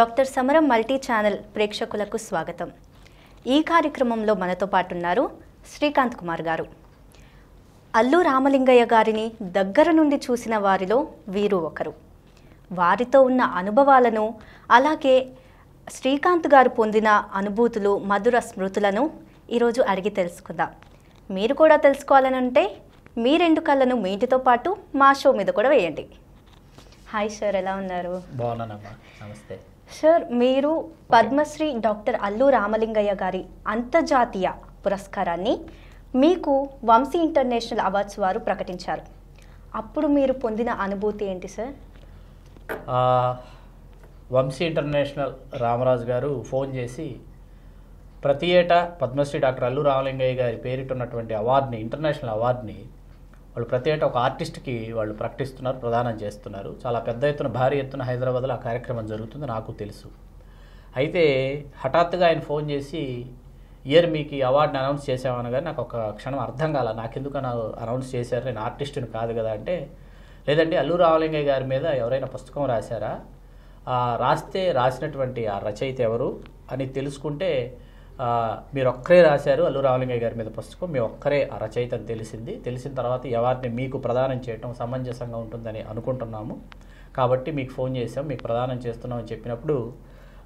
Doctor సమరం multi channel ప్రేక్షకులకు స్వాగతం ఈ కార్యక్రమంలో మనతో పాటున్నారు శ్రీకాంత్ కుమార్ గారు అల్లు రామలింగయ్య గారిని దగ్గర నుండి చూసిన వారిలో వీరు ఒకరు వారితో ఉన్న అనుభవాలను అలాగే శ్రీకాంత్ గారు పొందిన అనుభూతులు మధుర స్మృతులను ఈరోజు అడిగి తెలుసుకుందాం మీరు కూడా తెలుసుకోవాలనంటే మీ రెండు కళ్ళను మీ ఇంటితో పాటు మా షో మీద కూడా వేయండి హాయ్ సార్ ఎలా ఉన్నారు బాగున్నానమ్మా నమస్తే సార్ మీరు పద్మశ్రీ డాక్టర్ అల్లు రామలింగయ్య గారి అంతర్జాతీయ పురస్కారాన్ని మీకు వంశీ ఇంటర్నేషనల్ అవార్డ్స్ వారు ప్రకటించారు అప్పుడు మీరు పొందిన అనుభూతి ఏంటి సార్ వంశీ ఇంటర్నేషనల్ రామరాజు గారు ఫోన్ చేసి ప్రతి ఏటా పద్మశ్రీ డాక్టర్ అల్లు రామలింగయ్య గారి పేరిట ఉన్నటువంటి అవార్డుని ఇంటర్నేషనల్ అవార్డుని వాళ్ళు ప్రతి ఏటా ఒక ఆర్టిస్ట్కి వాళ్ళు ప్రకటిస్తున్నారు ప్రదానం చేస్తున్నారు చాలా పెద్ద ఎత్తున భారీ ఎత్తున హైదరాబాద్లో ఆ కార్యక్రమం జరుగుతుంది నాకు తెలుసు అయితే హఠాత్తుగా ఆయన ఫోన్ చేసి ఇయర్ మీకు ఈ అవార్డుని అనౌన్స్ కానీ నాకు ఒక క్షణం అర్థం కాల నాకెందుకు అనౌన్స్ చేశారు నేను ఆర్టిస్టుని కాదు కదా అంటే లేదండి అల్లు రామలింగయ్య గారి మీద ఎవరైనా పుస్తకం రాశారా రాస్తే రాసినటువంటి ఆ రచయిత ఎవరు అని తెలుసుకుంటే మీరు ఒక్కరే రాశారు అల్లు రామలింగయ్య గారి మీద పుస్తకం మీ ఒక్కరే రచయిత అని తెలిసింది తెలిసిన తర్వాత ఎవరిని మీకు ప్రదానం చేయటం సమంజసంగా ఉంటుందని అనుకుంటున్నాము కాబట్టి మీకు ఫోన్ చేసాం మీకు ప్రదానం చేస్తున్నాం అని చెప్పినప్పుడు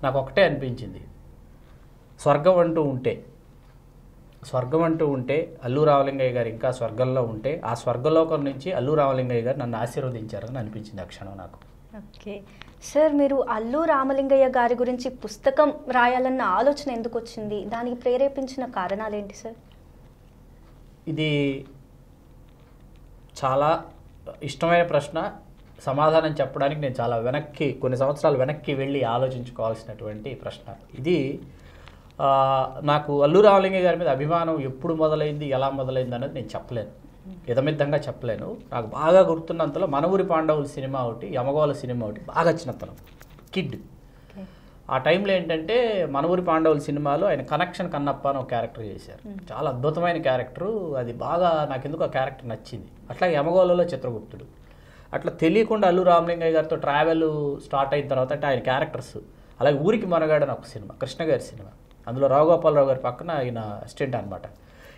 నాకు ఒకటే అనిపించింది స్వర్గం అంటూ ఉంటే స్వర్గం అంటూ ఉంటే అల్లు రామలింగయ్య గారు ఇంకా స్వర్గంలో ఉంటే ఆ స్వర్గలోకం నుంచి అల్లు రామలింగయ్య గారు నన్ను ఆశీర్వదించారని అనిపించింది ఆ క్షణం నాకు ఓకే సార్ మీరు అల్లు రామలింగయ్య గారి గురించి పుస్తకం రాయాలన్న ఆలోచన ఎందుకు వచ్చింది దానికి ప్రేరేపించిన కారణాలు ఏంటి సార్ ఇది చాలా ఇష్టమైన ప్రశ్న సమాధానం చెప్పడానికి నేను చాలా వెనక్కి కొన్ని సంవత్సరాలు వెనక్కి వెళ్ళి ఆలోచించుకోవాల్సినటువంటి ప్రశ్న ఇది నాకు అల్లు రామలింగయ్య గారి మీద అభిమానం ఎప్పుడు మొదలైంది ఎలా మొదలైంది అనేది నేను చెప్పలేను యథమిద్ధంగా చెప్పలేను నాకు బాగా గుర్తున్నంతలో మనవురి పాండవుల సినిమా ఒకటి యమగోల సినిమా ఒకటి బాగా చిన్నతనం కిడ్ ఆ టైంలో ఏంటంటే మనవురి పాండవుల సినిమాలో ఆయన కనెక్షన్ కన్నప్ప అని ఒక క్యారెక్టర్ చేశారు చాలా అద్భుతమైన క్యారెక్టరు అది బాగా నాకు ఎందుకు ఆ క్యారెక్టర్ నచ్చింది అట్లాగే యమగోళలో చిత్రగుప్తుడు అట్లా తెలియకుండా అల్లు రామలింగయ్య గారితో ట్రావెల్ స్టార్ట్ అయిన తర్వాత అంటే ఆయన క్యారెక్టర్స్ అలాగే ఊరికి మనగాడని ఒక సినిమా కృష్ణ గారి సినిమా అందులో రావుగోపాలరావు గారి పక్కన ఆయన అసిస్టెంట్ అనమాట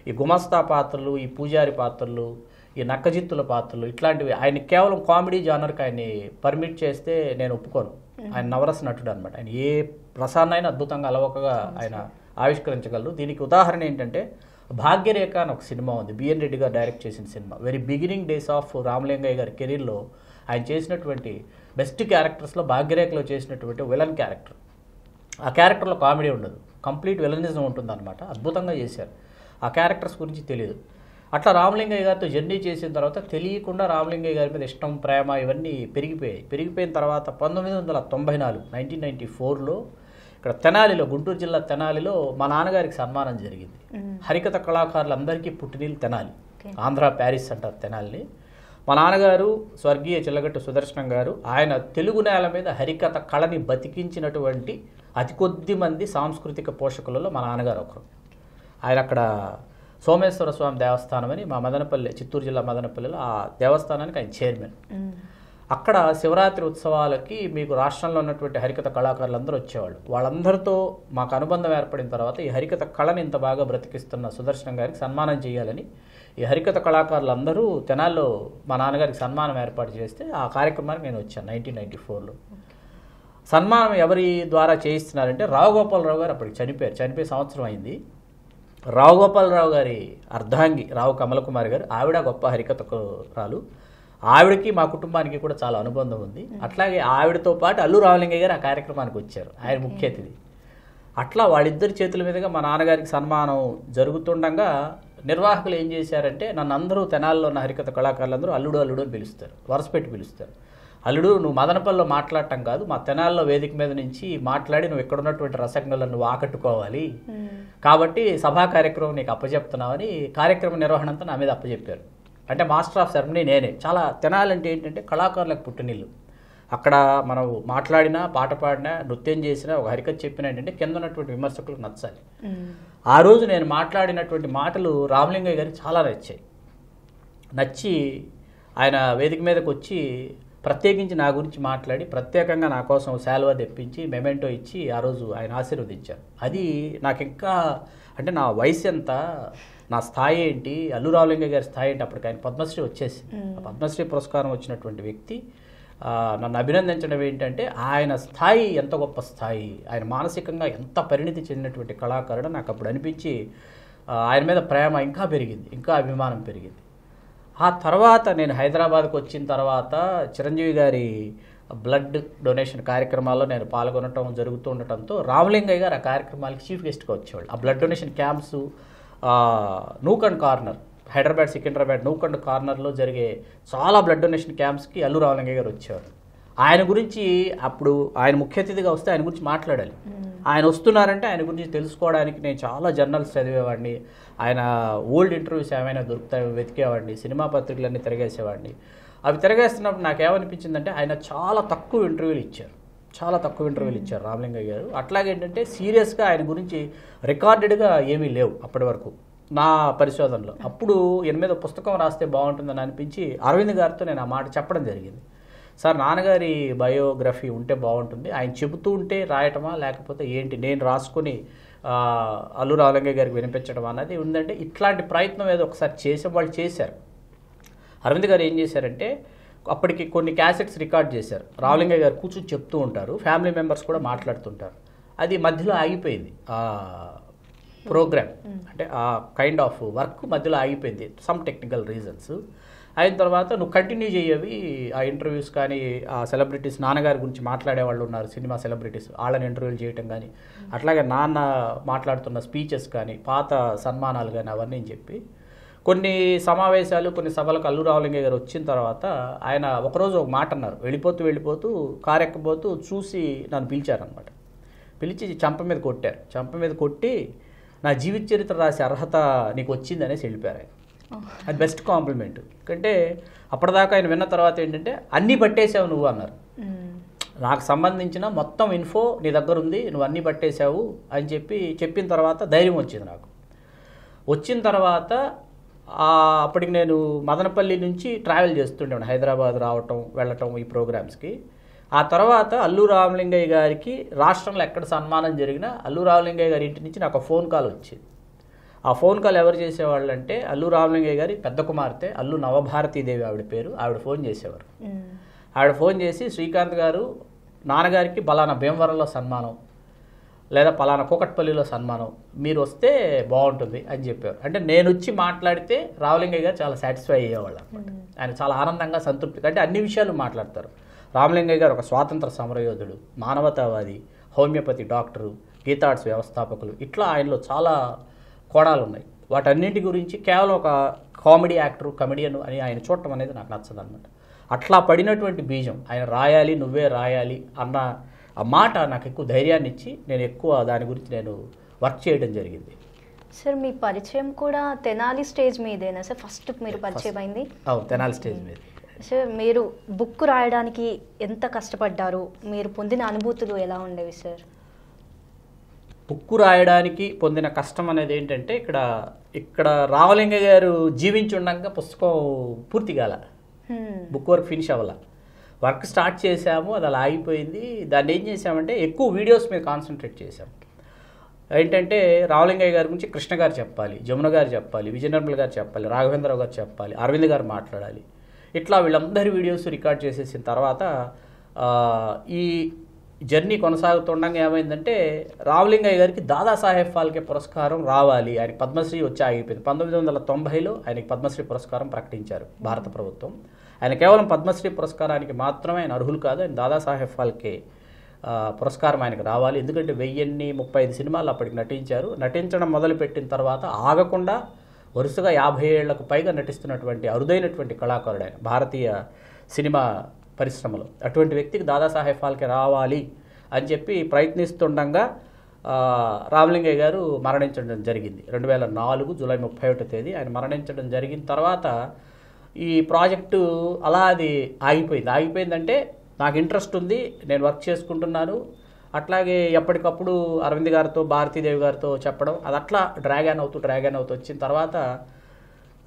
ఈ గుమస్తా పాత్రలు ఈ పూజారి పాత్రలు ఈ నక్కజిత్తుల పాత్రలు ఇట్లాంటివి ఆయన కేవలం కామెడీ జానర్కి ఆయన్ని పర్మిట్ చేస్తే నేను ఒప్పుకోను ఆయన నవరస నటుడు అనమాట ఆయన ఏ ప్రసాన్నైనా అద్భుతంగా అలవకగా ఆయన ఆవిష్కరించగలరు దీనికి ఉదాహరణ ఏంటంటే భాగ్యరేఖ అని ఒక సినిమా ఉంది బిఎన్ రెడ్డి గారు డైరెక్ట్ చేసిన cinema very beginning days of Ramalingaiah గారి కెరీర్లో ఆయన చేసినటువంటి బెస్ట్ క్యారెక్టర్స్లో భాగ్యరేఖలో చేసినటువంటి విలన్ క్యారెక్టర్ ఆ క్యారెక్టర్లో కామెడీ ఉండదు కంప్లీట్ విలనిజం ఉంటుందన్నమాట అద్భుతంగా చేశారు ఆ క్యారెక్టర్స్ గురించి తెలియదు అట్లా రామలింగయ్య గారితో జర్నీ చేసిన తర్వాత తెలియకుండా రామలింగయ్య గారి మీద ఇష్టం ప్రేమ ఇవన్నీ పెరిగిపోయాయి పెరిగిపోయిన తర్వాత పంతొమ్మిది వందల తొంభై నాలుగు నైన్టీన్ నైన్టీ ఫోర్లో ఇక్కడ తెనాలిలో గుంటూరు జిల్లా తెనాలిలో మా నాన్నగారికి సన్మానం జరిగింది హరికథ కళాకారులందరికీ పుట్టినీళ్ళు తెనాలి ఆంధ్ర ప్యారిస్ అంటారు తెనాలిని మా నాన్నగారు స్వర్గీయ చిల్లగట్టు సుదర్శనం గారు ఆయన తెలుగు నేల మీద హరికథ కళని బతికించినటువంటి అతి కొద్ది మంది సాంస్కృతిక పోషకులలో మా నాన్నగారు ఒకరు ఆయన అక్కడ సోమేశ్వర స్వామి దేవస్థానం అని మా మదనపల్లి చిత్తూరు జిల్లా మదనపల్లిలో ఆ దేవస్థానానికి ఆయన చైర్మన్ అక్కడ శివరాత్రి ఉత్సవాలకి మీకు రాష్ట్రంలో ఉన్నటువంటి హరికథ కళాకారులు అందరూ వచ్చేవాళ్ళు వాళ్ళందరితో మాకు అనుబంధం ఏర్పడిన తర్వాత ఈ హరికథ కళని ఇంత బాగా బ్రతికిస్తున్న సుదర్శనం గారికి సన్మానం చేయాలని ఈ హరికథ కళాకారులందరూ తెనాల్లో మా నాన్నగారికి సన్మానం ఏర్పాటు చేస్తే ఆ కార్యక్రమానికి నేను వచ్చాను నైన్టీన్ నైన్టీ ఫోర్లో సన్మానం ఎవరి ద్వారా చేయిస్తున్నారంటే రావుగోపాలరావు గారు అప్పటికి చనిపోయారు చనిపోయే సంవత్సరం అయింది రావుగోపాలరావు గారి అర్ధాంగి రావు కమల కుమార్ గారు ఆవిడ గొప్ప హరికథకురాలు ఆవిడకి మా కుటుంబానికి కూడా చాలా అనుబంధం ఉంది అట్లాగే ఆవిడతో పాటు అల్లు రావలింగ గారు ఆ కార్యక్రమానికి వచ్చారు ఆయన ముఖ్య అతిథి అట్లా వాళ్ళిద్దరి చేతుల మీదుగా మా నాన్నగారికి సన్మానం జరుగుతుండగా నిర్వాహకులు ఏం చేశారంటే నన్ను అందరూ తెనాల్లో ఉన్న హరికథ కళాకారులందరూ అల్లుడు అల్లుడు అని పిలుస్తారు వరసపెట్టి పిలుస్తారు అల్లుడు నువ్వు మదనపల్లిలో మాట్లాడటం కాదు మా తెనాల్లో వేదిక మీద నుంచి మాట్లాడి నువ్వు ఇక్కడ ఉన్నటువంటి రసజ్ఞలను నువ్వు ఆకట్టుకోవాలి కాబట్టి సభా కార్యక్రమం నీకు అప్పచెప్తున్నావని కార్యక్రమ నిర్వహణ అంతా నా మీద అప్పచెప్పారు అంటే మాస్టర్ ఆఫ్ సెరమనీ నేనే చాలా తెనాలంటే ఏంటంటే కళాకారులకు పుట్టినిల్లు అక్కడ మనం మాట్లాడినా పాట పాడినా నృత్యం చేసినా ఒక హరికత్ చెప్పినా ఏంటంటే కింద ఉన్నటువంటి విమర్శకులకు నచ్చాలి ఆ రోజు నేను మాట్లాడినటువంటి మాటలు రామలింగయ్య గారికి చాలా నచ్చాయి నచ్చి ఆయన వేదిక మీదకి వచ్చి ప్రత్యేకించి నా గురించి మాట్లాడి ప్రత్యేకంగా నా కోసం శాలువా తెప్పించి మెమెంటో ఇచ్చి ఆ రోజు ఆయన ఆశీర్వదించారు అది నాకు ఇంకా అంటే నా వయసు ఎంత నా స్థాయి ఏంటి అల్లు గారి స్థాయి ఏంటి అప్పటికి ఆయన పద్మశ్రీ వచ్చేసి పద్మశ్రీ పురస్కారం వచ్చినటువంటి వ్యక్తి నన్ను అభినందించడం ఏంటంటే ఆయన స్థాయి ఎంత గొప్ప స్థాయి ఆయన మానసికంగా ఎంత పరిణితి చెందినటువంటి కళాకారుడు నాకు అప్పుడు అనిపించి ఆయన మీద ప్రేమ ఇంకా పెరిగింది ఇంకా అభిమానం పెరిగింది ఆ తర్వాత నేను హైదరాబాద్కు వచ్చిన తర్వాత చిరంజీవి గారి బ్లడ్ డొనేషన్ కార్యక్రమాల్లో నేను పాల్గొనటం జరుగుతూ ఉండటంతో రామలింగయ్య గారు ఆ కార్యక్రమాలకి చీఫ్ గెస్ట్గా వచ్చేవాళ్ళు ఆ blood donation camps nook and and corner Hyderabad Secunderabad నూకండ్ కార్నర్లో జరిగే చాలా బ్లడ్ డొనేషన్ క్యాంప్స్కి అల్లు రామలింగయ్య గారు వచ్చేవారు ఆయన గురించి అప్పుడు ఆయన ముఖ్య అతిథిగా వస్తే ఆయన గురించి మాట్లాడాలి ఆయన వస్తున్నారంటే ఆయన గురించి తెలుసుకోవడానికి నేను చాలా జర్నల్స్ చదివేవాడిని ఆయన ఓల్డ్ ఇంటర్వ్యూస్ ఏమైనా దొరుకుతాయో వెతికేవాడిని సినిమా పత్రికలన్నీ తిరగేసేవాడిని అవి తిరగేస్తున్నప్పుడు నాకేమనిపించిందంటే ఆయన చాలా తక్కువ ఇంటర్వ్యూలు ఇచ్చారు చాలా తక్కువ ఇంటర్వ్యూలు ఇచ్చారు రామలింగ గారు అట్లాగే ఏంటంటే సీరియస్గా ఆయన గురించి రికార్డెడ్గా ఏమీ లేవు అప్పటి వరకు నా పరిశోధనలో అప్పుడు ఎనిమిదో పుస్తకం రాస్తే బాగుంటుందని అనిపించి అరవింద్ గారితో నేను ఆ మాట చెప్పడం జరిగింది సార్ నాన్నగారి బయోగ్రఫీ ఉంటే బాగుంటుంది ఆయన చెబుతూ ఉంటే రాయటమా లేకపోతే ఏంటి నేను రాసుకొని అల్లు రావులంగ గారికి వినిపించడం అనేది ఉందంటే ఇట్లాంటి ప్రయత్నం ఏదో ఒకసారి చేసే వాళ్ళు చేశారు అరవింద్ గారు ఏం చేశారంటే అప్పటికి కొన్ని క్యాసెట్స్ రికార్డ్ చేశారు రావులింగ గారు కూర్చొని చెప్తూ ఉంటారు ఫ్యామిలీ మెంబర్స్ కూడా మాట్లాడుతుంటారు అది మధ్యలో ఆగిపోయింది ప్రోగ్రామ్ అంటే ఆ కైండ్ ఆఫ్ వర్క్ మధ్యలో ఆగిపోయింది సమ్ టెక్నికల్ రీజన్స్ అయిన తర్వాత నువ్వు కంటిన్యూ చేయవి ఆ ఇంటర్వ్యూస్ కానీ ఆ సెలబ్రిటీస్ నాన్నగారి గురించి మాట్లాడే వాళ్ళు ఉన్నారు సినిమా సెలబ్రిటీస్ వాళ్ళని ఇంటర్వ్యూలు చేయటం కానీ అట్లాగే నాన్న మాట్లాడుతున్న స్పీచెస్ కానీ పాత సన్మానాలు కానీ అవన్నీ చెప్పి కొన్ని సమావేశాలు కొన్ని సభలకు అల్లు రావలింగ గారు వచ్చిన తర్వాత ఆయన ఒకరోజు ఒక మాట అన్నారు వెళ్ళిపోతూ వెళ్ళిపోతూ కారెక్కపోతూ చూసి నన్ను పిలిచారనమాట పిలిచి చంప మీద కొట్టారు చంప మీద కొట్టి నా జీవిత చరిత్ర రాసే అర్హత నీకు వచ్చిందనేసి వెళ్ళిపోయారు ఆయన అది బెస్ట్ కాంప్లిమెంట్ ఎందుకంటే అప్పటిదాకా ఆయన విన్న తర్వాత ఏంటంటే అన్నీ పట్టేసావు నువ్వు అన్నారు నాకు సంబంధించిన మొత్తం ఇన్ఫో నీ దగ్గర ఉంది నువ్వు అన్నీ పట్టేశావు అని చెప్పి చెప్పిన తర్వాత ధైర్యం వచ్చింది నాకు వచ్చిన తర్వాత అప్పటికి నేను మదనపల్లి నుంచి ట్రావెల్ చేస్తుండేవాడు హైదరాబాద్ రావటం వెళ్ళటం ఈ ప్రోగ్రామ్స్కి ఆ తర్వాత అల్లు రామలింగయ్య గారికి రాష్ట్రంలో ఎక్కడ సన్మానం జరిగినా అల్లు రామలింగయ్య గారి ఇంటి నుంచి నాకు ఫోన్ కాల్ వచ్చింది ఆ ఫోన్ కాల్ ఎవరు చేసేవాళ్ళు అంటే అల్లు రామలింగయ్య గారి పెద్ద కుమార్తె అల్లు నవభారతీదేవి ఆవిడ పేరు ఆవిడ ఫోన్ చేసేవారు ఆవిడ ఫోన్ చేసి శ్రీకాంత్ గారు నాన్నగారికి బలానా భీమవరంలో సన్మానం లేదా పలానా కూకట్పల్లిలో సన్మానం మీరు వస్తే బాగుంటుంది అని చెప్పారు అంటే నేను వచ్చి మాట్లాడితే రామలింగయ్య గారు చాలా సాటిస్ఫై అయ్యేవాళ్ళు అనమాట ఆయన చాలా ఆనందంగా సంతృప్తి అంటే అన్ని విషయాలు మాట్లాడతారు రామలింగయ్య గారు ఒక స్వాతంత్ర సమరయోధుడు మానవతావాది హోమియోపతి డాక్టరు గీతార్ట్స్ వ్యవస్థాపకులు ఇట్లా ఆయనలో చాలా కోణాలు ఉన్నాయి వాటన్నింటి గురించి కేవలం ఒక కామెడీ యాక్టర్ కమెడియన్ అని ఆయన చూడటం అనేది నాకు నచ్చదు అనమాట అట్లా పడినటువంటి బీజం ఆయన రాయాలి నువ్వే రాయాలి అన్న ఆ మాట నాకు ఎక్కువ ధైర్యాన్ని ఇచ్చి నేను ఎక్కువ దాని గురించి నేను వర్క్ చేయడం జరిగింది సార్ మీ పరిచయం కూడా తెనాలి స్టేజ్ మీదేనా సార్ ఫస్ట్ మీరు పరిచయం అయింది తెనాలి స్టేజ్ మీద సార్ మీరు బుక్ రాయడానికి ఎంత కష్టపడ్డారు మీరు పొందిన అనుభూతులు ఎలా ఉండేవి సార్ బుక్కు రాయడానికి పొందిన కష్టం అనేది ఏంటంటే ఇక్కడ ఇక్కడ రామలింగ గారు జీవించి ఉండగా పుస్తకం పూర్తి కాల బుక్ వర్క్ ఫినిష్ అవ్వాల వర్క్ స్టార్ట్ చేసాము అది అలా ఆగిపోయింది దాన్ని ఏం చేసామంటే ఎక్కువ వీడియోస్ మీద కాన్సన్ట్రేట్ చేసాం ఏంటంటే రావలింగయ్య గారి గురించి కృష్ణ గారు చెప్పాలి జమున గారు చెప్పాలి విజయనర్మల్ గారు చెప్పాలి రాఘవేంద్రరావు గారు చెప్పాలి అరవింద్ గారు మాట్లాడాలి ఇట్లా వీళ్ళందరి వీడియోస్ రికార్డ్ చేసేసిన తర్వాత ఈ జర్నీ కొనసాగుతుండగా ఏమైందంటే రావులింగయ్య గారికి దాదాసాహెబ్ ఫాల్కే పురస్కారం రావాలి ఆయన పద్మశ్రీ వచ్చి ఆగిపోయింది పంతొమ్మిది వందల తొంభైలో ఆయనకి పద్మశ్రీ పురస్కారం ప్రకటించారు భారత ప్రభుత్వం ఆయన కేవలం పద్మశ్రీ పురస్కారానికి మాత్రమే ఆయన అర్హులు కాదు ఆయన దాదాసాహెబ్ ఫాల్కే పురస్కారం ఆయనకు రావాలి ఎందుకంటే వెయ్యిన్ని ముప్పై ఐదు సినిమాలు అప్పటికి నటించారు నటించడం మొదలుపెట్టిన తర్వాత ఆగకుండా వరుసగా యాభై ఏళ్లకు పైగా నటిస్తున్నటువంటి అరుదైనటువంటి కళాకారుడు ఆయన భారతీయ సినిమా పరిశ్రమలో అటువంటి వ్యక్తికి దాదాసాహెబ్ ఫాల్కే రావాలి అని చెప్పి ప్రయత్నిస్తుండగా రామలింగయ్య గారు మరణించడం జరిగింది రెండు వేల నాలుగు జూలై ముప్పై ఒకటో తేదీ ఆయన మరణించడం జరిగిన తర్వాత ఈ ప్రాజెక్టు అలా అది ఆగిపోయింది ఆగిపోయిందంటే నాకు ఇంట్రెస్ట్ ఉంది నేను వర్క్ చేసుకుంటున్నాను అట్లాగే ఎప్పటికప్పుడు అరవింద్ గారితో భారతీదేవి గారితో చెప్పడం అది అట్లా డ్రాగన్ అవుతూ డ్రాగన్ అవుతూ వచ్చిన తర్వాత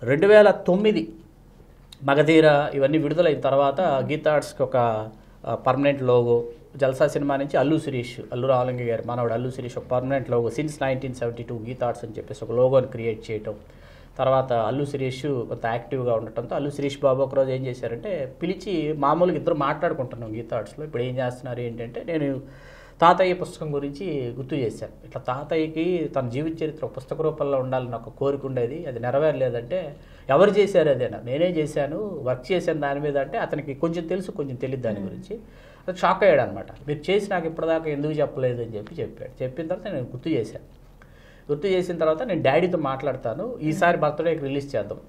రెండు వేల తొమ్మిది మగధీర ఇవన్నీ విడుదలైన తర్వాత గీతా ఆర్ట్స్కి ఒక పర్మనెంట్ లోగో జల్సా సినిమా నుంచి అల్లు శిరీష్ అల్లు రావులింగి గారు మనవాడు అల్లు శిరీష్ ఒక permanent logo since nineteen seventy two Geetha Arts అని చెప్పేసి ఒక లోగోని క్రియేట్ చేయటం తర్వాత అల్లు శిరీష్ కొంత యాక్టివ్గా ఉండటంతో అల్లు శిరీష్ బాబు ఒకరోజు ఏం చేశారంటే పిలిచి మామూలుగా ఇద్దరు మాట్లాడుకుంటున్నాం గీతా ఆర్ట్స్లో ఇప్పుడు ఏం చేస్తున్నారు ఏంటంటే నేను తాతయ్య పుస్తకం గురించి గుర్తు చేశారు ఇట్లా తాతయ్యకి తన జీవిత చరిత్ర పుస్తక రూపంలో ఉండాలని ఒక కోరిక ఉండేది అది నెరవేరలేదంటే ఎవరు చేశారు అదేనా నేనే చేశాను వర్క్ చేశాను దాని మీద అంటే అతనికి కొంచెం తెలుసు కొంచెం తెలియదు దాని గురించి అది షాక్ అయ్యాడు అనమాట మీరు చేసి నాకు ఇప్పటిదాకా ఎందుకు చెప్పలేదు అని చెప్పి చెప్పాడు చెప్పిన తర్వాత నేను గుర్తు చేశాను గుర్తు చేసిన తర్వాత నేను డాడీతో మాట్లాడతాను ఈసారి బర్త్డేకి రిలీజ్ చేద్దాం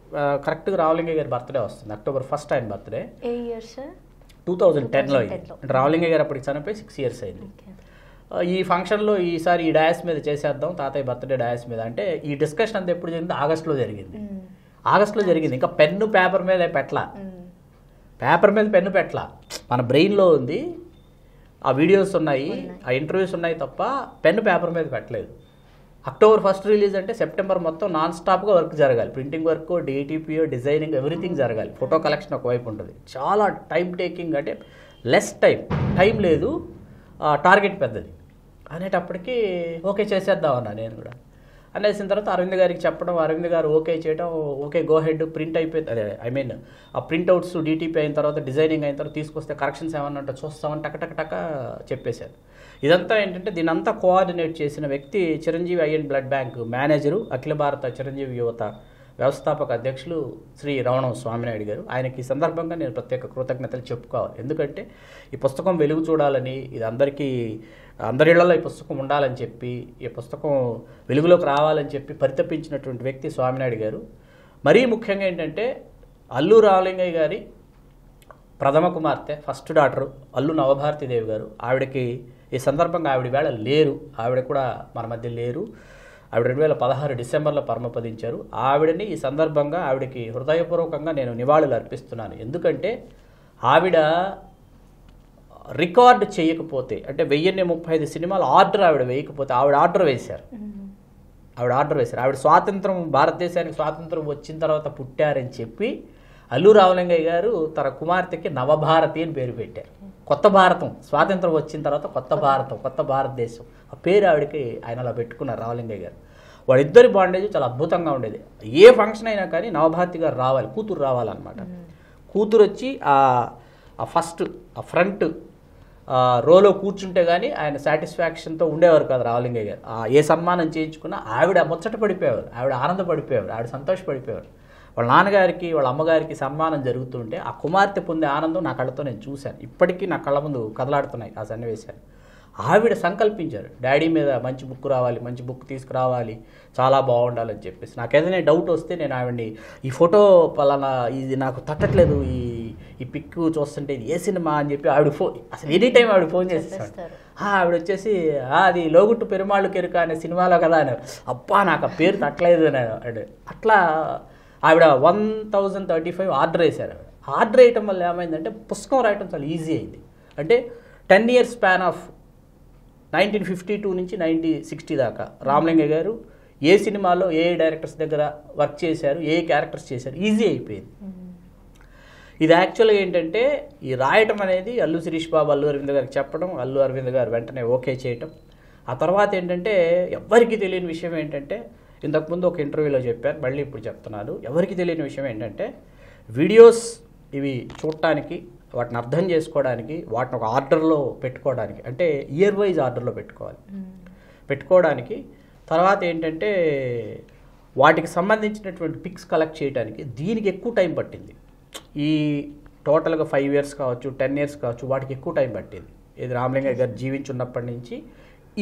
కరెక్ట్గా రావలింగ గారి బర్త్డే వస్తుంది అక్టోబర్ ఫస్ట్ ఆయన బర్త్డే టూ థౌజండ్ టెన్లో అయింది రావలింగ గారు అప్పటికి చనిపోయి సిక్స్ ఇయర్స్ అయింది ఈ ఫంక్షన్లో ఈసారి ఈ డయాస్ మీద చేసేద్దాం తాతయ్య బర్త్డే డయాస్ మీద అంటే ఈ డిస్కషన్ అంతా ఎప్పుడు జరిగింది ఆగస్టులో జరిగింది ఆగస్టులో జరిగింది ఇంకా పెన్ను పేపర్ మీద పెట్టలా పేపర్ మీద పెన్ను పెట్టలా మన బ్రెయిన్లో ఉంది ఆ వీడియోస్ ఉన్నాయి ఆ ఇంటర్వ్యూస్ ఉన్నాయి తప్ప పెన్ను పేపర్ మీద పెట్టలేదు అక్టోబర్ ఫస్ట్ రిలీజ్ అంటే సెప్టెంబర్ మొత్తం నాన్ స్టాప్గా వర్క్ జరగాలి ప్రింటింగ్ వర్క్ డిటీపీఓ డిజైనింగ్ ఎవ్రీథింగ్ జరగాలి ఫోటో కలెక్షన్ ఒకవైపు ఉంటుంది చాలా టైం టేకింగ్ అంటే లెస్ టైం టైం లేదు టార్గెట్ పెద్దది అనేటప్పటికీ ఓకే చేసేద్దాం అన్నా నేను కూడా అనేసిన తర్వాత అరవింద్ గారికి చెప్పడం అరవింద్ గారు ఓకే చేయడం ఓకే గో హెడ్ ప్రింట్ అయిపోయింది అదే ఐ మీన్ ఆ ప్రింట్అవుట్స్ డీటీపీ అయిన తర్వాత డిజైనింగ్ అయిన తర్వాత తీసుకొస్తే కరెక్షన్స్ ఏమన్నా ఉంటే చూస్తామని టక టక టక చెప్పేశారు ఇదంతా ఏంటంటే దీనంతా కోఆర్డినేట్ చేసిన వ్యక్తి Chiranjeevi eye and blood bank manager అఖిల భారత చిరంజీవి యువత వ్యవస్థాపక అధ్యక్షులు శ్రీ రవణం స్వామినాయుడు గారు ఆయనకి ఈ సందర్భంగా నేను ప్రత్యేక కృతజ్ఞతలు చెప్పుకోవాలి ఎందుకంటే ఈ పుస్తకం వెలుగు చూడాలని ఇది అందరికీ ఇళ్లలో ఈ పుస్తకం ఉండాలని చెప్పి ఈ పుస్తకం వెలుగులోకి రావాలని చెప్పి పరితపించినటువంటి వ్యక్తి స్వామినాయుడు గారు మరీ ముఖ్యంగా ఏంటంటే అల్లు రామలింగయ్య గారి ప్రథమ కుమార్తె ఫస్ట్ డాటరు అల్లు నవభారతీదేవి గారు ఆవిడకి ఈ సందర్భంగా ఆవిడ వేళ లేరు ఆవిడ కూడా మన మధ్య లేరు ఆవిడ రెండు వేల పదహారు డిసెంబర్లో పరమపదించారు ఆవిడని ఈ సందర్భంగా ఆవిడకి హృదయపూర్వకంగా నేను నివాళులు అర్పిస్తున్నాను ఎందుకంటే ఆవిడ రికార్డ్ చేయకపోతే అంటే వెయ్యిన్ని ముప్పై ఐదు సినిమాలు ఆర్డర్ ఆవిడ వేయకపోతే ఆవిడ ఆర్డర్ వేశారు ఆవిడ ఆర్డర్ వేశారు ఆవిడ స్వాతంత్రం భారతదేశానికి స్వాతంత్రం వచ్చిన తర్వాత పుట్టారని చెప్పి అల్లు రావలింగయ్య గారు తన కుమార్తెకి నవభారతి అని పేరు పెట్టారు కొత్త భారతం స్వాతంత్రం వచ్చిన తర్వాత కొత్త భారతం కొత్త భారతదేశం ఆ పేరు ఆవిడకి ఆయన అలా పెట్టుకున్నారు రావలింగయ్య గారు వాళ్ళిద్దరి బాండేజ్ చాలా అద్భుతంగా ఉండేది ఏ ఫంక్షన్ అయినా కానీ నవభారతి గారు రావాలి కూతురు రావాలన్నమాట కూతురు వచ్చి ఆ ఫస్ట్ ఆ ఫ్రంట్ రోలో కూర్చుంటే కానీ ఆయన సాటిస్ఫాక్షన్తో ఉండేవారు కాదు రావలింగయ్య గారు ఏ సన్మానం చేయించుకున్నా ఆవిడ ముచ్చట పడిపోయేవారు ఆవిడ ఆనందపడిపోయేవారు ఆవిడ సంతోషపడిపోయేవారు వాళ్ళ నాన్నగారికి వాళ్ళ అమ్మగారికి సన్మానం జరుగుతుంటే ఆ కుమార్తె పొందే ఆనందం నా కళ్ళతో నేను చూశాను ఇప్పటికీ నా కళ్ళ ముందు కదలాడుతున్నాయి ఆ సన్నివేశాలు ఆవిడ సంకల్పించారు డాడీ మీద మంచి బుక్ రావాలి మంచి బుక్ తీసుకురావాలి చాలా బాగుండాలని చెప్పేసి నాకు ఏదైనా డౌట్ వస్తే నేను ఆవిడ్ని ఈ ఫోటో పలానా ఇది నాకు తట్టట్లేదు ఈ ఈ పిక్ చూస్తుంటే ఇది ఏ సినిమా అని చెప్పి ఆవిడ ఫోన్ అసలు ఎనీ టైం ఆవిడ ఫోన్ చేసేసాడు ఆవిడ వచ్చేసి అది లోగుట్టు పెరుమాళ్ళు కెరుక అనే సినిమాలో కదా అని అబ్బా నాకు ఆ పేరు తట్టలేదు అని అట్లా ఆవిడ one thousand thirty five order వేశారు ఆర్డర్ వేయటం వల్ల ఏమైందంటే పుస్తకం రాయటం చాలా ఈజీ అయింది అంటే ten years span of nineteen fifty two నుంచి నైన్టీ సిక్స్టీ దాకా రామలింగ గారు ఏ సినిమాలో ఏ డైరెక్టర్స్ దగ్గర వర్క్ చేశారు ఏ క్యారెక్టర్స్ చేశారు ఈజీ అయిపోయింది ఇది యాక్చువల్గా ఏంటంటే ఈ రాయటం అనేది అల్లు శిరీష్ బాబు అల్లు అరవింద్ గారికి చెప్పడం అల్లు అరవింద్ గారు వెంటనే ఓకే చేయటం ఆ తర్వాత ఏంటంటే ఎవరికి తెలియని విషయం ఏంటంటే ఇంతకుముందు ఒక ఇంటర్వ్యూలో చెప్పారు మళ్ళీ ఇప్పుడు చెప్తున్నాను ఎవరికి తెలియని విషయం ఏంటంటే వీడియోస్ ఇవి చూడటానికి వాటిని అర్థం చేసుకోవడానికి వాటిని ఒక ఆర్డర్లో పెట్టుకోవడానికి అంటే ఇయర్ వైజ్ ఆర్డర్లో పెట్టుకోవాలి hmm. పెట్టుకోవడానికి తర్వాత ఏంటంటే వాటికి సంబంధించినటువంటి పిక్స్ కలెక్ట్ చేయడానికి దీనికి ఎక్కువ టైం పట్టింది ఈ టోటల్గా ఫైవ్ ఇయర్స్ కావచ్చు టెన్ ఇయర్స్ కావచ్చు వాటికి ఎక్కువ టైం పట్టింది ఇది రామలింగయ్య గారు జీవించున్నప్పటి నుంచి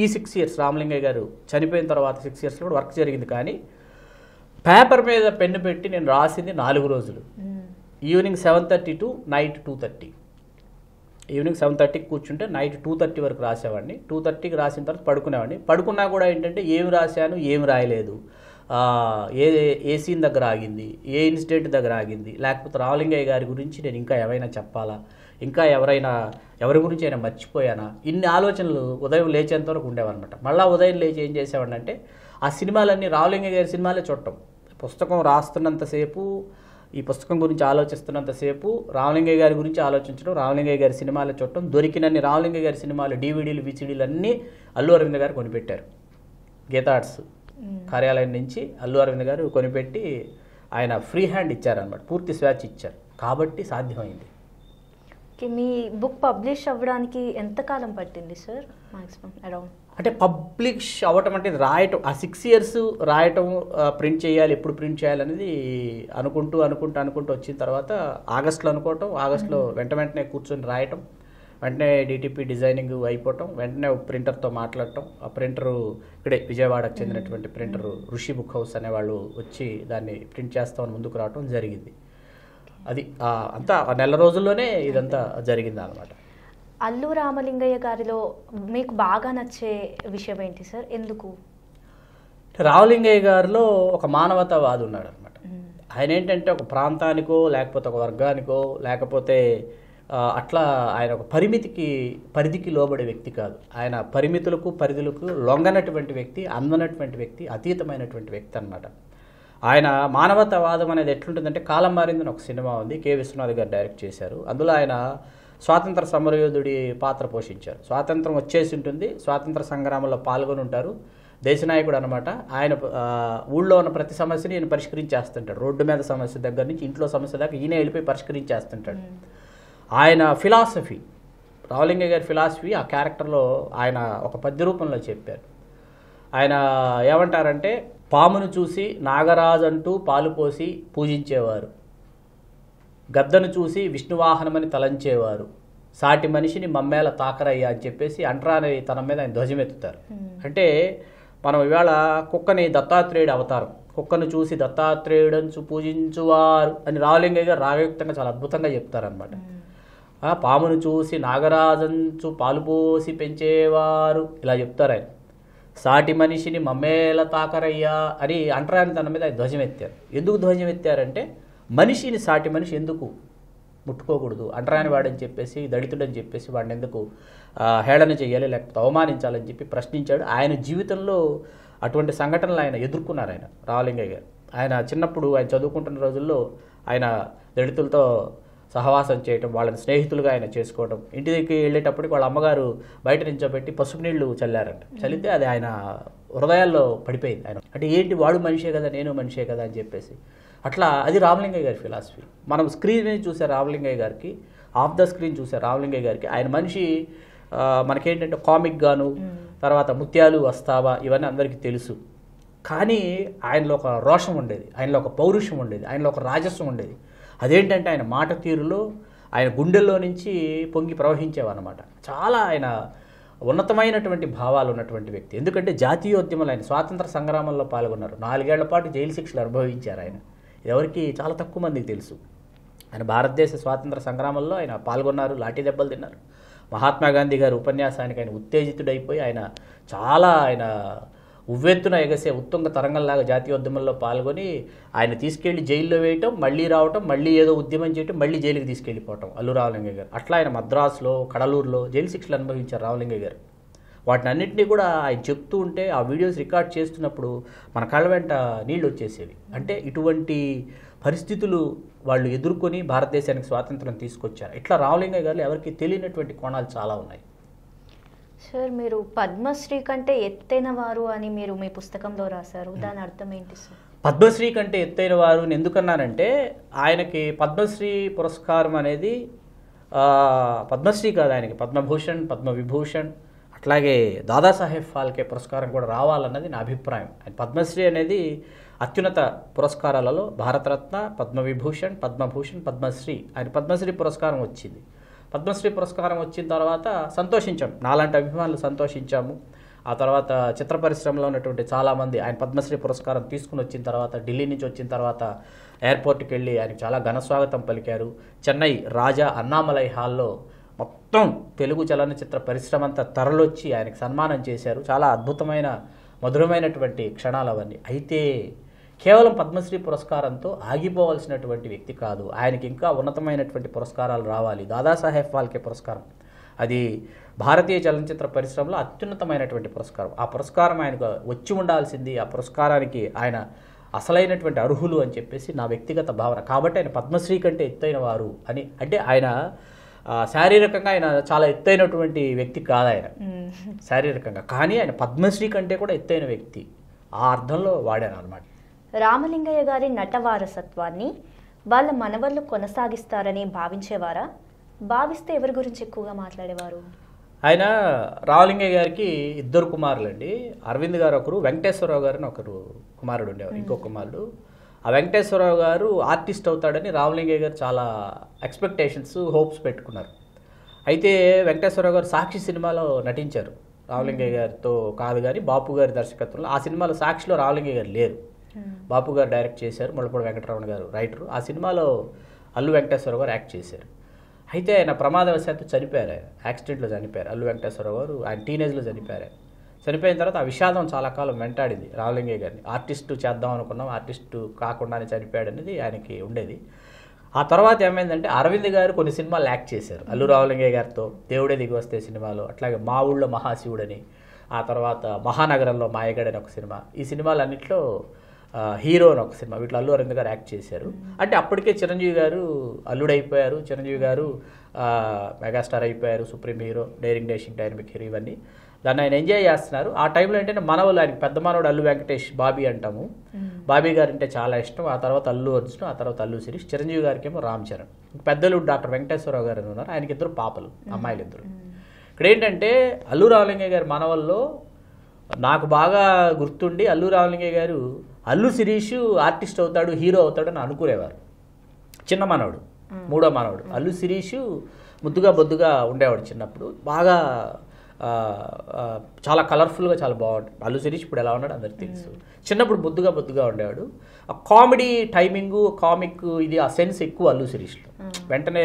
ఈ సిక్స్ ఇయర్స్ రామలింగయ్య గారు చనిపోయిన తర్వాత సిక్స్ ఇయర్స్లో కూడా వర్క్ జరిగింది కానీ పేపర్ మీద పెన్ను పెట్టి నేను రాసింది నాలుగు రోజులు hmm. Evening seven thirty to night two thirty evening seven థర్టీకి కూర్చుంటే నైట్ టూ థర్టీ వరకు రాసేవాడిని టూ థర్టీకి రాసిన తర్వాత పడుకునేవాడిని పడుకున్నా కూడా ఏంటంటే ఏమి రాశాను ఏమి రాయలేదు ఏ ఏ సీన్ దగ్గర ఆగింది ఏ ఇన్సిడెంట్ దగ్గర ఆగింది లేకపోతే రావలింగయ్య గారి గురించి నేను ఇంకా ఏమైనా చెప్పాలా ఇంకా ఎవరైనా ఎవరి గురించి అయినా మర్చిపోయానా ఇన్ని ఆలోచనలు ఉదయం లేచేంత వరకు ఉండేవన్నమాట మళ్ళీ ఉదయం లేచి ఏం చేసేవాడినంటే ఆ సినిమాలన్నీ రావలింగయ్య గారి సినిమాలే చూడటం పుస్తకం రాస్తున్నంతసేపు ఈ పుస్తకం గురించి ఆలోచిస్తున్నంతసేపు రామలింగయ్య గారి గురించి ఆలోచించడం రామలింగయ్య గారి సినిమాలు చూడటం దొరికినన్ని రామలింగయ్య గారి సినిమాలు డీవీడీలు విసిడీలు అన్నీ అల్లు అరవింద్ గారు కొనిపెట్టారు గీతార్ట్స్ కార్యాలయం నుంచి అల్లు అరవింద్ గారు కొనిపెట్టి ఆయన ఫ్రీ హ్యాండ్ ఇచ్చారనమాట పూర్తి స్వేచ్ఛ ఇచ్చారు కాబట్టి సాధ్యమైంది మీ బుక్ పబ్లిష్ అవ్వడానికి ఎంతకాలం పట్టింది సార్ మాక్సిమం అరౌండ్ అంటే పబ్లిష్ అవ్వటం అంటే రాయటం ఆ సిక్స్ ఇయర్స్ రాయటం ప్రింట్ చేయాలి ఎప్పుడు ప్రింట్ చేయాలి అనేది అనుకుంటూ అనుకుంటూ అనుకుంటూ వచ్చిన తర్వాత ఆగస్ట్లో అనుకోవటం ఆగస్ట్లో వెంట వెంటనే కూర్చొని రాయటం వెంటనే డిటిపి డిజైనింగ్ అయిపోవటం వెంటనే ప్రింటర్తో మాట్లాడటం ఆ ప్రింటరు ఇక్కడే విజయవాడకు చెందినటువంటి ప్రింటరు ఋషి బుక్ హౌస్ అనేవాళ్ళు వచ్చి దాన్ని ప్రింట్ చేస్తామని ముందుకు రావటం జరిగింది అది అంతా నెల రోజుల్లోనే ఇదంతా జరిగింది అనమాట అల్లు రామలింగయ్య గారిలో మీకు బాగా నచ్చే విషయం ఏంటి సార్ ఎందుకు రామలింగయ్య గారిలో ఒక మానవతావాది ఉన్నాడు అనమాట ఆయన ఏంటంటే ఒక ప్రాంతానికో లేకపోతే ఒక వర్గానికో లేకపోతే అట్లా ఆయన ఒక పరిమితికి పరిధికి లోబడే వ్యక్తి కాదు ఆయన పరిమితులకు పరిధులకు లొంగనటువంటి వ్యక్తి అందనటువంటి వ్యక్తి అతీతమైనటువంటి వ్యక్తి అనమాట ఆయన మానవతావాదం అనేది ఎట్లుంటుందంటే కాలం మారిందని ఒక సినిమా ఉంది కె విశ్వనాథ్ గారు డైరెక్ట్ చేశారు అందులో ఆయన స్వాతంత్ర సమరయోధుడి పాత్ర పోషించారు స్వాతంత్రం వచ్చేసి ఉంటుంది స్వాతంత్ర సంగ్రామంలో పాల్గొని ఉంటారు దేశనాయకుడు అనమాట ఆయన ఊళ్ళో ఉన్న ప్రతి సమస్యని ఈయన పరిష్కరించేస్తుంటాడు రోడ్డు మీద సమస్య దగ్గర నుంచి ఇంట్లో సమస్య దాకా ఈయన వెళ్ళిపోయి పరిష్కరించేస్తుంటాడు ఆయన ఫిలాసఫీ రావలింగ గారి ఫిలాసఫీ ఆ క్యారెక్టర్లో ఆయన ఒక పద్య రూపంలో చెప్పారు ఆయన ఏమంటారంటే పామును చూసి నాగరాజు అంటూ పాలు పోసి పూజించేవారు గద్దను చూసి విష్ణువాహనమని తలంచేవారు సాటి మనిషిని మమ్మేల తాకరయ్య అని చెప్పేసి అంటరాని తన మీద ఆయన ధ్వజమెత్తుతారు అంటే మనం ఇవాళ కుక్కని దత్తాత్రేయుడు అవతారం కుక్కను చూసి దత్తాత్రేయుడంచు పూజించువారు అని రావలింగయ్య గారు రాగయుక్తంగా చాలా అద్భుతంగా చెప్తారనమాట పామును చూసి నాగరాజంచు పోసి పెంచేవారు ఇలా చెప్తారు ఆయన సాటి మనిషిని మమ్మేల తాకరయ్యా అని అంటరాని తన మీద ధ్వజం ఎత్తారు ఎందుకు ధ్వజం ఎత్తారంటే మనిషిని సాటి మనిషి ఎందుకు ముట్టుకోకూడదు అంటరాని వాడని చెప్పేసి దళితుడని చెప్పేసి వాడిని ఎందుకు హేళన చేయాలి లేకపోతే అవమానించాలని చెప్పి ప్రశ్నించాడు ఆయన జీవితంలో అటువంటి సంఘటనలు ఆయన ఎదుర్కొన్నారు ఆయన రావలింగయ్య గారు ఆయన చిన్నప్పుడు ఆయన చదువుకుంటున్న రోజుల్లో ఆయన దళితులతో సహవాసం చేయటం వాళ్ళని స్నేహితులుగా ఆయన చేసుకోవడం ఇంటి దగ్గరికి వెళ్ళేటప్పటికి వాళ్ళ అమ్మగారు బయట నించోబెట్టి పసుపు నీళ్లు చల్లారంట చల్లితే అది ఆయన హృదయాల్లో పడిపోయింది ఆయన అంటే ఏంటి వాడు మనిషే కదా నేను మనిషే కదా అని చెప్పేసి అట్లా అది రామలింగయ్య గారి ఫిలాసఫీ మనం స్క్రీన్ మీద చూసే రామలింగయ్య గారికి ఆఫ్ ద స్క్రీన్ చూసే రామలింగయ్య గారికి ఆయన మనిషి మనకేంటంటే కామిక్ గాను తర్వాత ముత్యాలు వస్తావా ఇవన్నీ అందరికీ తెలుసు కానీ ఆయనలో ఒక రోషం ఉండేది ఆయనలో ఒక పౌరుషం ఉండేది ఆయనలో ఒక రాజస్వం ఉండేది అదేంటంటే ఆయన మాట తీరులో ఆయన గుండెల్లో నుంచి పొంగి ప్రవహించేవన్నమాట చాలా ఆయన ఉన్నతమైనటువంటి భావాలు ఉన్నటువంటి వ్యక్తి ఎందుకంటే జాతీయోద్యమంలో ఆయన స్వాతంత్ర సంగ్రామంలో పాల్గొన్నారు నాలుగేళ్ల పాటు జైలు శిక్షలు అనుభవించారు ఆయన ఎవరికి చాలా తక్కువ మందికి తెలుసు ఆయన భారతదేశ స్వాతంత్ర సంగ్రామంలో ఆయన పాల్గొన్నారు లాఠీ దెబ్బలు తిన్నారు మహాత్మా గాంధీ గారి ఉపన్యాసానికి ఆయన ఉత్తేజితుడైపోయి ఆయన చాలా ఆయన ఉవ్వెత్తున ఎగసే ఉత్తుంగ తరంగంలాగా జాతీయ ఉద్యమంలో పాల్గొని ఆయన తీసుకెళ్లి జైల్లో వేయటం మళ్ళీ రావటం మళ్ళీ ఏదో ఉద్యమం చేయటం మళ్ళీ జైలుకి తీసుకెళ్ళిపోవటం అల్లు రామలింగయ్య గారు అట్లా ఆయన మద్రాసులో కడలూరులో జైలు శిక్షలు అనుభవించారు రామలింగయ్య గారు వాటిని అన్నింటినీ కూడా ఆయన చెప్తూ ఉంటే ఆ వీడియోస్ రికార్డ్ చేస్తున్నప్పుడు మన కళ్ళ వెంట నీళ్ళు వచ్చేసేవి అంటే ఇటువంటి పరిస్థితులు వాళ్ళు ఎదుర్కొని భారతదేశానికి స్వాతంత్రం తీసుకొచ్చారు ఇట్లా రామలింగయ్య గారు ఎవరికి తెలియనటువంటి కోణాలు చాలా ఉన్నాయి సార్ మీరు పద్మశ్రీ కంటే ఎత్తైన వారు అని మీరు మీ పుస్తకంలో రాశారు దాని అర్థం ఏంటి సార్ పద్మశ్రీ కంటే ఎత్తైన వారు అని ఎందుకన్నానంటే ఆయనకి పద్మశ్రీ పురస్కారం అనేది పద్మశ్రీ కాదు ఆయనకి పద్మభూషణ్ పద్మవిభూషణ్ అట్లాగే దాదాసాహెబ్ ఫాల్కే పురస్కారం కూడా రావాలన్నది నా అభిప్రాయం పద్మశ్రీ అనేది అత్యున్నత పురస్కారాలలో భారతరత్న పద్మవిభూషణ్ పద్మభూషణ్ పద్మశ్రీ ఆయన పద్మశ్రీ పురస్కారం వచ్చింది పద్మశ్రీ పురస్కారం వచ్చిన తర్వాత సంతోషించాం నాలాంటి అభిమానులు సంతోషించాము ఆ తర్వాత చిత్ర పరిశ్రమలో ఉన్నటువంటి చాలామంది ఆయన పద్మశ్రీ పురస్కారం తీసుకుని వచ్చిన తర్వాత ఢిల్లీ నుంచి వచ్చిన తర్వాత ఎయిర్పోర్ట్కి వెళ్ళి ఆయన చాలా ఘనస్వాగతం పలికారు చెన్నై రాజా అన్నామలై హాల్లో మొత్తం తెలుగు చలనచిత్ర పరిశ్రమ అంతా తరలొచ్చి ఆయనకు సన్మానం చేశారు చాలా అద్భుతమైన మధురమైనటువంటి క్షణాలు అవన్నీ అయితే కేవలం పద్మశ్రీ పురస్కారంతో ఆగిపోవాల్సినటువంటి వ్యక్తి కాదు ఆయనకి ఇంకా ఉన్నతమైనటువంటి పురస్కారాలు రావాలి దాదాసాహెబ్ ఫాల్కే పురస్కారం అది భారతీయ చలనచిత్ర పరిశ్రమలో అత్యున్నతమైనటువంటి పురస్కారం ఆ పురస్కారం ఆయనకు వచ్చి ఉండాల్సింది ఆ పురస్కారానికి ఆయన అసలైనటువంటి అర్హులు అని చెప్పేసి నా వ్యక్తిగత భావన కాబట్టి ఆయన పద్మశ్రీ కంటే ఎత్తైన వారు అని అంటే ఆయన శారీరకంగా ఆయన చాలా ఎత్తైనటువంటి వ్యక్తి కాదు ఆయన శారీరకంగా కానీ ఆయన పద్మశ్రీ కంటే కూడా ఎత్తైన వ్యక్తి ఆ అర్థంలో వాడాను అనమాట రామలింగయ్య గారి నటవారసత్వాన్ని వాళ్ళ మనవళ్ళు కొనసాగిస్తారని భావించేవారా భావిస్తే ఎవరి గురించి ఎక్కువగా మాట్లాడేవారు ఆయన రామలింగయ్య గారికి ఇద్దరు కుమారులండి అరవింద్ గారు ఒకరు వెంకటేశ్వరరావు గారిని ఒకరు కుమారుడు ఉండేవారు ఇంకో కుమారుడు ఆ వెంకటేశ్వరరావు గారు ఆర్టిస్ట్ అవుతాడని రామలింగయ్య గారు చాలా ఎక్స్పెక్టేషన్స్ హోప్స్ పెట్టుకున్నారు అయితే వెంకటేశ్వరరావు గారు సాక్షి సినిమాలో నటించారు రామలింగయ్య గారితో కాదు కానీ బాపు గారి దర్శకత్వంలో ఆ సినిమాలో సాక్షిలో రామలింగయ్య గారు లేరు బాపు గారు డైరెక్ట్ చేశారు మొలపూడి వెంకటరమణ గారు రైటరు ఆ సినిమాలో అల్లు వెంకటేశ్వరరావు గారు యాక్ట్ చేశారు అయితే ఆయన ప్రమాదవశాత్తు చనిపోయారు యాక్సిడెంట్లో చనిపోయారు అల్లు వెంకటేశ్వరరావు గారు ఆయన టీనేజ్లో చనిపోయారు చనిపోయిన తర్వాత ఆ విషాదం చాలా కాలం వెంటాడింది రావలింగే గారిని ఆర్టిస్టు చేద్దాం అనుకున్నాం ఆర్టిస్టు కాకుండానే చనిపోయాడు అనేది ఆయనకి ఉండేది ఆ తర్వాత ఏమైందంటే అరవింద్ గారు కొన్ని సినిమాలు యాక్ట్ చేశారు అల్లు రావలింగే గారితో దేవుడే దిగి వస్తే సినిమాలు అట్లాగే మా ఊళ్ళో మహాశివుడని ఆ తర్వాత మహానగరంలో మాయగడ అని ఒక సినిమా ఈ సినిమాలన్నింటిలో హీరో అని ఒక సినిమా వీటిలో అల్లు అరవింద్ గారు యాక్ట్ చేశారు అంటే అప్పటికే చిరంజీవి గారు అల్లుడైపోయారు చిరంజీవి గారు మెగాస్టార్ అయిపోయారు supreme hero daring dashing dynamic hero ఇవన్నీ దాన్ని ఆయన ఎంజాయ్ చేస్తున్నారు ఆ టైంలో ఏంటంటే మనవలు ఆయన పెద్ద మనవడు అల్లు వెంకటేష్ బాబీ అంటాము బాబీ గారు అంటే చాలా ఇష్టం ఆ తర్వాత అల్లు అర్జున్ ఆ తర్వాత అల్లు శిరీష్ చిరంజీవి గారికి ఏమో రామ్ చరణ్ పెద్దలు డాక్టర్ వెంకటేశ్వరరావు గారు ఉన్నారు ఆయనకి ఇద్దరు పాపలు అమ్మాయిలు ఇద్దరు ఇక్కడ ఏంటంటే అల్లు రామలింగయ్య గారి మనవల్లో నాకు బాగా గుర్తుండి అల్లు రామలింగయ్య గారు అల్లు శిరీష్ ఆర్టిస్ట్ అవుతాడు హీరో అవుతాడు అని అనుకునేవారు చిన్న మనవడు మూడో మనవడు అల్లు శిరీష్ ముద్దుగా బొద్దుగా ఉండేవాడు చిన్నప్పుడు బాగా చాలా కలర్ఫుల్గా చాలా బాగుంటుంది అల్లు శిరీష్ ఇప్పుడు ఎలా ఉన్నాడు అందరికి తెలుసు చిన్నప్పుడు బుద్ధుగా బుద్ధుగా ఉండేవాడు ఆ కామెడీ టైమింగ్ కామిక్ ఇది ఆ సెన్స్ ఎక్కువ అల్లు శిరీష్లో వెంటనే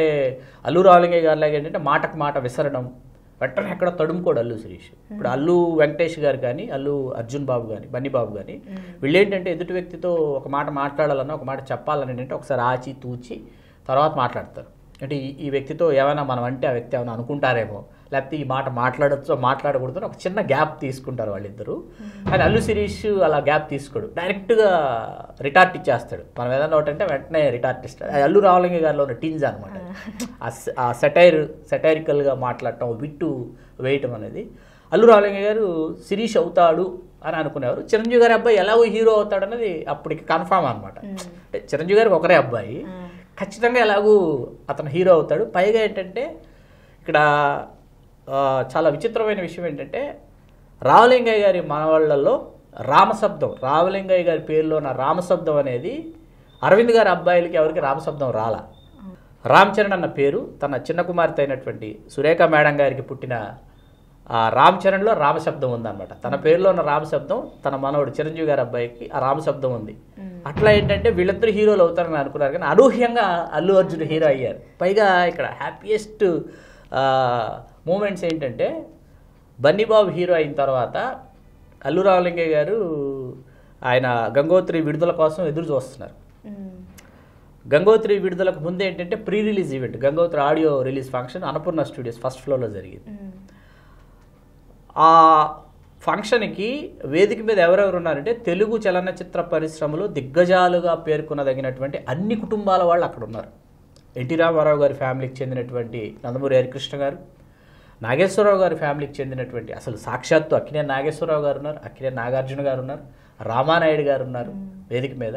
అల్లు రావులింగయ్య గారిలాగా ఏంటంటే మాటకు మాట విసరడం వెంటనే ఎక్కడ తడుముకోడు అల్లు శిరీష్ ఇప్పుడు అల్లు వెంకటేష్ గారు కానీ అల్లు అర్జున్ బాబు కానీ బన్నీ బాబు కానీ వీళ్ళేంటంటే ఎదుటి వ్యక్తితో ఒక మాట మాట్లాడాలన్నా ఒక మాట చెప్పాలని ఏంటంటే ఒకసారి ఆచి తూచి తర్వాత మాట్లాడతారు అంటే ఈ వ్యక్తితో ఏమైనా మనం అంటే ఆ వ్యక్తి ఏమైనా అనుకుంటారేమో లేకపోతే ఈ మాట మాట్లాడచ్చో మాట్లాడకూడదు ఒక చిన్న గ్యాప్ తీసుకుంటారు వాళ్ళిద్దరు కానీ అల్లు శిరీష్ అలా గ్యాప్ తీసుకోడు డైరెక్ట్గా రిటార్ట్ ఇచ్చేస్తాడు మనం ఏదైనా ఒకటంటే వెంటనే రిటార్ట్ ఇస్తాడు అల్లు రావలింగ గారిలో ఉన్న టీన్స్ అనమాట ఆ సెటైర్ సెటైరికల్గా మాట్లాడటం విట్టు వేయటం అనేది అల్లు రావలింగ గారు శిరీష్ అవుతాడు అని అనుకునేవారు చిరంజీవి గారి అబ్బాయి ఎలాగో హీరో అవుతాడు అనేది అప్పటికి కన్ఫామ్ అనమాట అంటే చిరంజీవి గారికి ఒకరే అబ్బాయి ఖచ్చితంగా ఎలాగూ అతను హీరో అవుతాడు పైగా ఏంటంటే ఇక్కడ చాలా విచిత్రమైన విషయం ఏంటంటే రావలింగయ్య గారి మనవాళ్లలో రామశబ్దం రావలింగయ్య గారి పేరులో ఉన్న రామశబ్దం అనేది అరవింద్ గారి అబ్బాయిలకి ఎవరికి రామశబ్దం రాలా రామ్చరణ్ అన్న పేరు తన చిన్న కుమార్తె అయినటువంటి సురేఖ మేడం గారికి పుట్టిన ఆ రామ్చరణ్లో రామశబ్దం ఉందన్నమాట తన పేరులో ఉన్న రామశబ్దం తన మనవడు చిరంజీవి గారి అబ్బాయికి ఆ రామశబ్దం ఉంది అట్లా ఏంటంటే వీళ్ళిద్దరు హీరోలు అవుతారని అనుకున్నారు కానీ అనూహ్యంగా అల్లు అర్జున్ హీరో అయ్యారు పైగా ఇక్కడ హ్యాపీయెస్ట్ మూమెంట్స్ ఏంటంటే బన్నీబాబు హీరో అయిన తర్వాత అల్లు రావలింగే గారు ఆయన గంగోత్రి విడుదల కోసం ఎదురు చూస్తున్నారు గంగోత్రి విడుదలకు ముందు ఏంటంటే pre release event Gangotri audio release function Annapurna Studios first ఫ్లోర్లో జరిగింది ఆ ఫంక్షన్కి వేదిక మీద ఎవరెవరు ఉన్నారంటే తెలుగు చలనచిత్ర పరిశ్రమలో దిగ్గజాలుగా పేర్కొనదగినటువంటి అన్ని కుటుంబాల వాళ్ళు అక్కడ ఉన్నారు ఎన్టీ రామారావు గారి ఫ్యామిలీకి చెందినటువంటి నందమూరి హరికృష్ణ గారు నాగేశ్వరరావు గారి ఫ్యామిలీకి చెందినటువంటి అసలు సాక్షాత్తు అక్కినే నాగేశ్వరరావు గారు ఉన్నారు అక్కినే నాగార్జున గారు ఉన్నారు రామానాయుడు గారు ఉన్నారు వేదిక మీద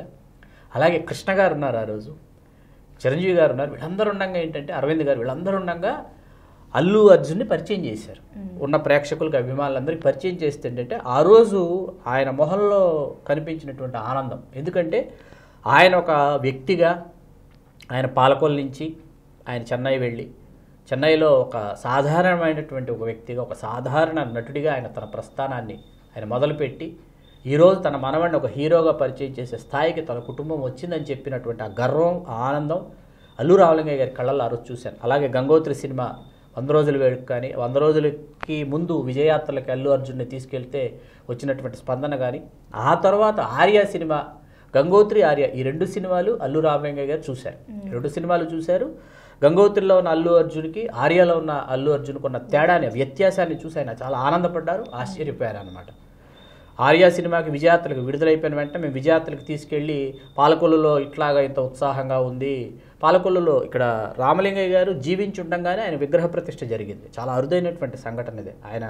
అలాగే కృష్ణ గారు ఉన్నారు ఆ రోజు చిరంజీవి గారు ఉన్నారు వీళ్ళందరూ ఉండగా ఏంటంటే అరవింద్ గారు వీళ్ళందరూ ఉండగా అల్లు అర్జున్ని పరిచయం చేశారు ఉన్న ప్రేక్షకులకు అభిమానులందరికీ పరిచయం చేస్తే ఏంటంటే ఆ రోజు ఆయన మొహంలో కనిపించినటువంటి ఆనందం ఎందుకంటే ఆయన ఒక వ్యక్తిగా ఆయన పాలకొల్లు నుంచి ఆయన చెన్నై వెళ్ళి చెన్నైలో ఒక సాధారణమైనటువంటి ఒక వ్యక్తిగా ఒక సాధారణ నటుడిగా ఆయన తన ప్రస్థానాన్ని ఆయన మొదలుపెట్టి ఈరోజు తన మనవాడిని ఒక హీరోగా పరిచయం చేసే స్థాయికి తన కుటుంబం వచ్చిందని చెప్పినటువంటి ఆ గర్వం ఆనందం అల్లు రావలింగయ్య గారి కళ్ళల్లో ఆ రోజు చూశాను అలాగే గంగోత్రి సినిమా వంద రోజుల వేడుక కానీ వంద రోజులకి ముందు విజయాత్రలకి అల్లు అర్జున్ని తీసుకెళ్తే వచ్చినటువంటి స్పందన కానీ ఆ తర్వాత ఆర్య సినిమా గంగోత్రి ఆర్య ఈ రెండు సినిమాలు అల్లు రామలింగయ్య గారు చూశారు రెండు సినిమాలు చూశారు గంగోత్రిలో ఉన్న అల్లు అర్జున్కి ఆర్యాలో ఉన్న అల్లు అర్జున్కి ఉన్న తేడాని వ్యత్యాసాన్ని చూసి ఆయన చాలా ఆనందపడ్డారు ఆశ్చర్యపోయారు అనమాట ఆర్యా సినిమాకి విజయాత్రలకు విడుదలైపోయిన వెంటనే మేము విజయాత్రలకు తీసుకెళ్ళి పాలకొల్లులో ఇట్లాగా ఇంత ఉత్సాహంగా ఉంది పాలకొల్లులో ఇక్కడ రామలింగయ్య గారు జీవించి ఉండగానే ఆయన విగ్రహ ప్రతిష్ట జరిగింది చాలా అరుదైనటువంటి సంఘటన ఇది ఆయన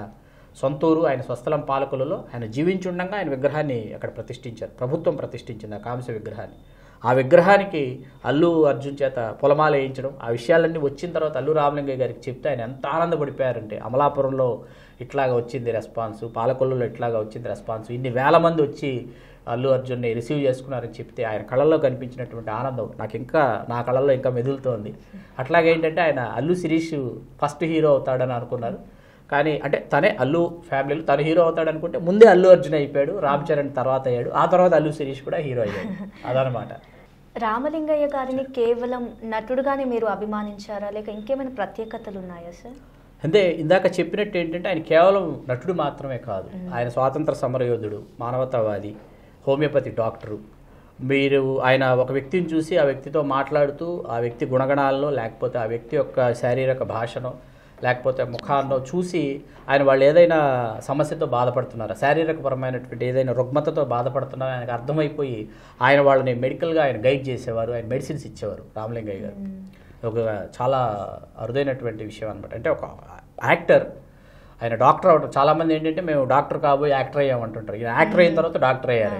సొంతూరు ఆయన స్వస్థలం పాలకులలో ఆయన జీవించి ఉండగా ఆయన విగ్రహాన్ని అక్కడ ప్రతిష్ఠించారు ప్రభుత్వం ప్రతిష్ఠించింది ఆ కాంస విగ్రహాన్ని ఆ విగ్రహానికి అల్లు అర్జున్ చేత పొలమాల వేయించడం ఆ విషయాలన్నీ వచ్చిన తర్వాత అల్లు రామలింగయ్య గారికి చెప్తే ఆయన ఎంత ఆనందపడిపోయారంటే అమలాపురంలో ఇట్లాగా వచ్చింది రెస్పాన్స్ పాలకొల్లులో ఇట్లాగా వచ్చింది రెస్పాన్స్ ఇన్ని వేల మంది వచ్చి అల్లు అర్జున్ని రిసీవ్ చేసుకున్నారని చెప్తే ఆయన కళల్లో కనిపించినటువంటి ఆనందం నాకు ఇంకా నా కళల్లో ఇంకా మెదులుతోంది అట్లాగేంటంటే ఆయన అల్లు శిరీష్ ఫస్ట్ హీరో అవుతాడని అనుకున్నారు కానీ అంటే తనే అల్లు ఫ్యామిలీలో తను హీరో అవుతాడు అనుకుంటే ముందే అల్లు అర్జున్ అయిపోయాడు రామ్ చరణ్ తర్వాత అయ్యాడు ఆ తర్వాత అల్లు శిరీష్ కూడా హీరో అయ్యాడు అదనమాట రామలింగయ్య గారిని కేవలం నటుడుగానే మీరు అభిమానించారా లేక ఇంకేమైనా ప్రత్యేకతలు ఉన్నాయా సార్ అంటే ఇందాక చెప్పినట్టు ఏంటంటే ఆయన కేవలం నటుడు మాత్రమే కాదు ఆయన స్వాతంత్ర సమరయోధుడు మానవతావాది హోమియోపతి డాక్టరు మీరు ఆయన ఒక వ్యక్తిని చూసి ఆ వ్యక్తితో మాట్లాడుతూ ఆ వ్యక్తి గుణగణాలను లేకపోతే ఆ వ్యక్తి యొక్క శారీరక భాషను లేకపోతే ముఖాల్లో చూసి ఆయన వాళ్ళు ఏదైనా సమస్యతో బాధపడుతున్నారా శారీరకపరమైనటువంటి ఏదైనా రుగ్మతతో బాధపడుతున్నారో ఆయనకు అర్థమైపోయి ఆయన వాళ్ళని మెడికల్గా ఆయన గైడ్ చేసేవారు ఆయన మెడిసిన్స్ ఇచ్చేవారు రామలింగయ్య గారు ఒక చాలా అరుదైనటువంటి విషయం అనమాట అంటే ఒక యాక్టర్ ఆయన డాక్టర్ అవడం చాలామంది ఏంటంటే మేము డాక్టర్ కాబోయి యాక్టర్ అయ్యామంటుంటారు యాక్టర్ అయిన తర్వాత డాక్టర్ అయ్యారు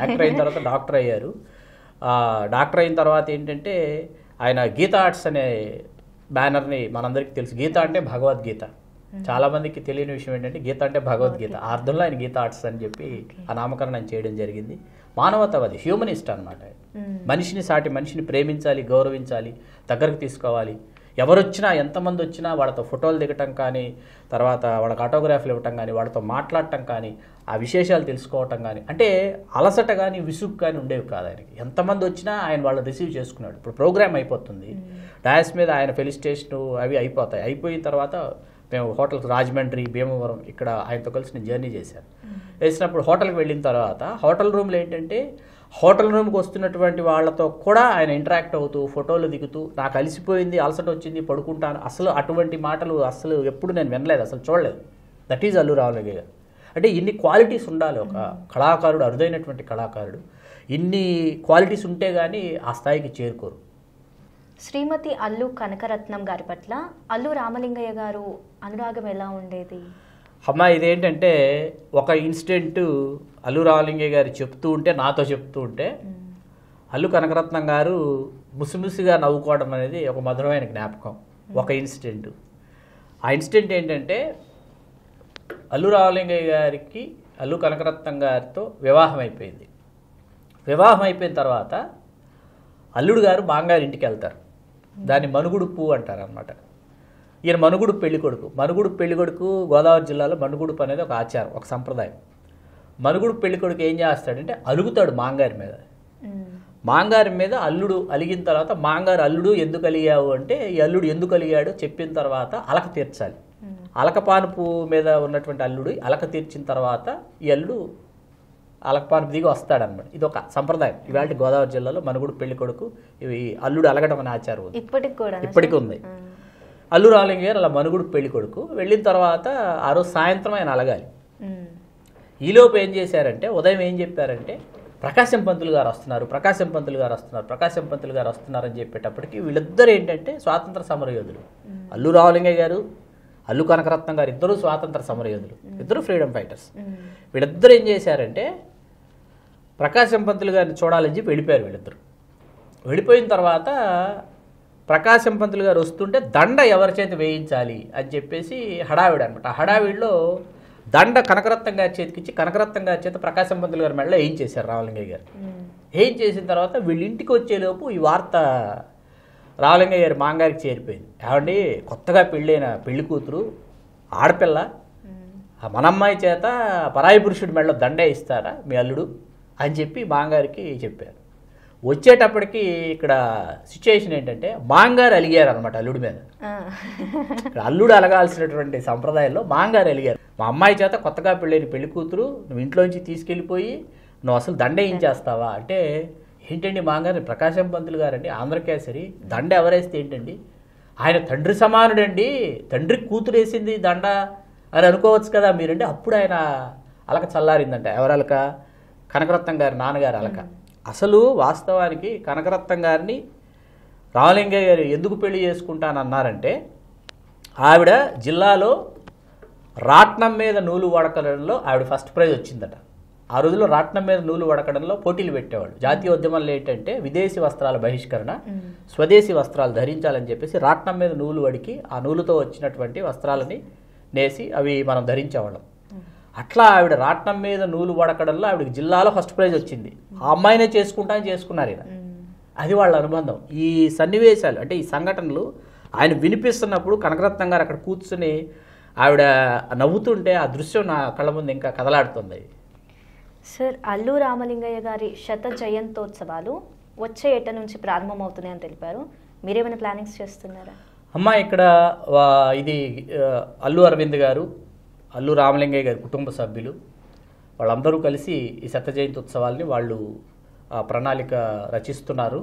యాక్టర్ అయిన తర్వాత డాక్టర్ అయ్యారు డాక్టర్ అయిన తర్వాత ఏంటంటే ఆయన గీతా ఆర్ట్స్ అనే బ్యానర్ని మనందరికీ తెలుసు గీత అంటే భగవద్గీత hmm. చాలామందికి తెలియని విషయం ఏంటంటే గీత అంటే భగవద్గీత ఆ అర్థంలో ఆయన గీత ఆర్ట్స్ అని చెప్పి ఆ నామకరణం చేయడం జరిగింది మానవతావాది హ్యూమనిస్ట్ అనమాట hmm. మనిషిని సాటి మనిషిని ప్రేమించాలి గౌరవించాలి దగ్గరకు తీసుకోవాలి ఎవరొచ్చినా ఎంతమంది వచ్చినా వాళ్ళతో ఫోటోలు దిగటం కానీ తర్వాత వాళ్ళకి ఆటోగ్రాఫ్లు ఇవ్వటం కానీ వాళ్ళతో మాట్లాడటం కానీ ఆ విశేషాలు తెలుసుకోవటం కానీ అంటే అలసట కానీ విసుగు కానీ ఉండేవి కాదు ఆయనకి ఎంతమంది వచ్చినా ఆయన వాళ్ళు రిసీవ్ చేసుకున్నాడు ఇప్పుడు ప్రోగ్రామ్ అయిపోతుంది hmm. డయాస్ మీద ఆయన ఫెలిస్టేషన్ అవి అయిపోతాయి అయిపోయిన తర్వాత మేము హోటల్ రాజమండ్రి భీమవరం ఇక్కడ ఆయనతో కలిసి నేను జర్నీ చేశాను వేసినప్పుడు హోటల్కి వెళ్ళిన తర్వాత హోటల్ రూమ్లో ఏంటంటే హోటల్ రూమ్కి వస్తున్నటువంటి వాళ్ళతో కూడా ఆయన ఇంటరాక్ట్ అవుతూ ఫోటోలు దిగుతూ నాకు అలసిపోయింది అలసట వచ్చింది పడుకుంటాను అసలు అటువంటి మాటలు అసలు ఎప్పుడు నేను వినలేదు అసలు చూడలేదు దట్ ఈజ్ అల్లు రావాలి గారు అంటే ఇన్ని క్వాలిటీస్ ఉండాలి ఒక కళాకారుడు అరుదైనటువంటి కళాకారుడు ఇన్ని క్వాలిటీస్ ఉంటే కానీ ఆ స్థాయికి చేరుకోరు శ్రీమతి అల్లు కనకరత్నం గారి పట్ల అల్లు రామలింగయ్య గారు అనురాగం ఎలా ఉండేది అమ్మ ఇదేంటంటే ఒక ఇన్సిడెంట్ అల్లు రామలింగయ్య గారు చెప్తూ ఉంటే నాతో చెప్తూ ఉంటే అల్లు కనకరత్నం గారు ముసిముసిగా నవ్వుకోవడం అనేది ఒక మధురమైన జ్ఞాపకం ఒక ఇన్సిడెంట్ ఆ ఇన్సిడెంట్ ఏంటంటే అల్లు రామలింగయ్య గారికి అల్లు కనకరత్నం గారితో వివాహం అయిపోయింది వివాహం అయిపోయిన తర్వాత అల్లుడు గారు ఇంటికి వెళ్తారు దాన్ని మనుగుడు పువ్వు అంటారు అనమాట ఈయన మనుగుడు పెళ్ళికొడుకు మనుగుడు పెళ్ళికొడుకు గోదావరి జిల్లాలో మనుగుడు అనేది ఒక ఆచారం ఒక సంప్రదాయం మనుగుడు పెళ్ళికొడుకు ఏం చేస్తాడంటే అలుగుతాడు మాంగారి మీద మాంగారి మీద అల్లుడు అలిగిన తర్వాత మాంగారు అల్లుడు ఎందుకు అలిగావు అంటే ఈ అల్లుడు ఎందుకు అలిగాడు చెప్పిన తర్వాత అలక తీర్చాలి అలకపానుపు మీద ఉన్నటువంటి అల్లుడు అలక తీర్చిన తర్వాత ఈ అల్లుడు అలకపానపు దిగి వస్తాడనమాట ఇది ఒక సంప్రదాయం ఇవాళ గోదావరి జిల్లాలో మనుగుడు పెళ్లి కొడుకు ఇవి అల్లుడు అలగడం అనే ఆచారం ఉంది ఇప్పటికి కూడా ఇప్పటికి ఉంది అల్లు రాలింగ్ గారు అలా మనుగుడు పెళ్లి కొడుకు వెళ్ళిన తర్వాత ఆ రోజు సాయంత్రం ఆయన అలగాలి ఈలోపు ఏం చేశారంటే ఉదయం ఏం చెప్పారంటే ప్రకాశం పంతులు గారు వస్తున్నారు ప్రకాశం పంతులు గారు వస్తున్నారు ప్రకాశం పంతులు గారు వస్తున్నారని చెప్పేటప్పటికి వీళ్ళిద్దరు ఏంటంటే స్వాతంత్ర సమరయోధులు అల్లు రావులింగ గారు అల్లు కనకరత్నం గారు ఇద్దరు స్వాతంత్ర సమరయోధులు ఇద్దరు ఫ్రీడమ్ ఫైటర్స్ వీళ్ళిద్దరు ఏం చేశారంటే ప్రకాశం పంతులు గారిని చూడాలని చెప్పి వెళ్ళిపోయారు వీళ్ళిద్దరు వెళ్ళిపోయిన తర్వాత ప్రకాశం పంతులు గారు వస్తుంటే దండ ఎవరి చేతి వేయించాలి అని చెప్పేసి హడావిడి అనమాట ఆ హడావిడిలో దండ కనకరత్నం గారి చేతికిచ్చి కనకరత్నం గారి చేత ప్రకాశం పంతులు గారి మెడలో ఏం చేశారు గారు ఏం చేసిన తర్వాత ఇంటికి వచ్చేలోపు ఈ వార్త రావలింగయ్య గారి మాంగారికి చేరిపోయింది ఏమండి కొత్తగా పెళ్ళైన పెళ్లి కూతురు ఆడపిల్ల మన అమ్మాయి చేత పరాయి పురుషుడి మెడలో దండ ఇస్తారా మీ అల్లుడు అని చెప్పి మాంగారికి చెప్పారు వచ్చేటప్పటికి ఇక్కడ సిచ్యువేషన్ ఏంటంటే మాంగారు అలిగారు అనమాట అల్లుడి మీద ఇక్కడ అల్లుడు అలగాల్సినటువంటి సంప్రదాయంలో మాంగారు అలిగారు మా అమ్మాయి చేత కొత్తగా పెళ్ళైన పెళ్లి కూతురు నువ్వు ఇంట్లోంచి తీసుకెళ్ళిపోయి నువ్వు అసలు దండ ఏం చేస్తావా అంటే ఏంటండి మాంగారు ప్రకాశం పంతులు గారండి ఆంధ్రకేసరి దండ ఎవరేస్తే ఏంటండి ఆయన తండ్రి సమానుడండి తండ్రి కూతురేసింది దండ అని అనుకోవచ్చు కదా మీరండి అప్పుడు ఆయన అలక చల్లారిందంట ఎవరలక కనకరత్నం గారి నాన్నగారు అలక అసలు వాస్తవానికి కనకరత్నం గారిని రామలింగయ్య గారు ఎందుకు పెళ్లి చేసుకుంటానన్నారంటే ఆవిడ జిల్లాలో రాట్నం మీద నూలు వడకడంలో ఆవిడ ఫస్ట్ ప్రైజ్ వచ్చిందట ఆ రోజుల్లో రాట్నం మీద నూలు వడకడంలో పోటీలు పెట్టేవాళ్ళు జాతీయ ఉద్యమంలో ఏంటంటే విదేశీ వస్త్రాల బహిష్కరణ స్వదేశీ వస్త్రాలు ధరించాలని చెప్పేసి రాట్నం మీద నూలు వడికి ఆ నూలుతో వచ్చినటువంటి వస్త్రాలని నేసి అవి మనం ధరించేవాళ్ళం అట్లా ఆవిడ రాట్నం మీద నూలు పడకడంలో ఆవిడకి జిల్లాలో ఫస్ట్ ప్రైజ్ వచ్చింది ఆ అమ్మాయినే చేసుకుంటా అని చేసుకున్నారు ఈయన అది వాళ్ళ అనుబంధం ఈ సన్నివేశాలు అంటే ఈ సంఘటనలు ఆయన వినిపిస్తున్నప్పుడు కనకరత్నం గారు అక్కడ కూర్చుని ఆవిడ నవ్వుతుంటే ఆ దృశ్యం నా కళ్ళ ముందు ఇంకా కదలాడుతుంది సార్ అల్లు రామలింగయ్య గారి శత జయంతోత్సవాలు వచ్చే ఏట నుంచి ప్రారంభమవుతున్నాయని తెలిపారు మీరేమైనా ప్లానింగ్స్ చేస్తున్నారా అమ్మ ఇక్కడ ఇది అల్లు అరవింద్ గారు అల్లు రామలింగయ్య గారి కుటుంబ సభ్యులు వాళ్ళందరూ కలిసి ఈ శత జయంతి ఉత్సవాల్ని వాళ్ళు ప్రణాళిక రచిస్తున్నారు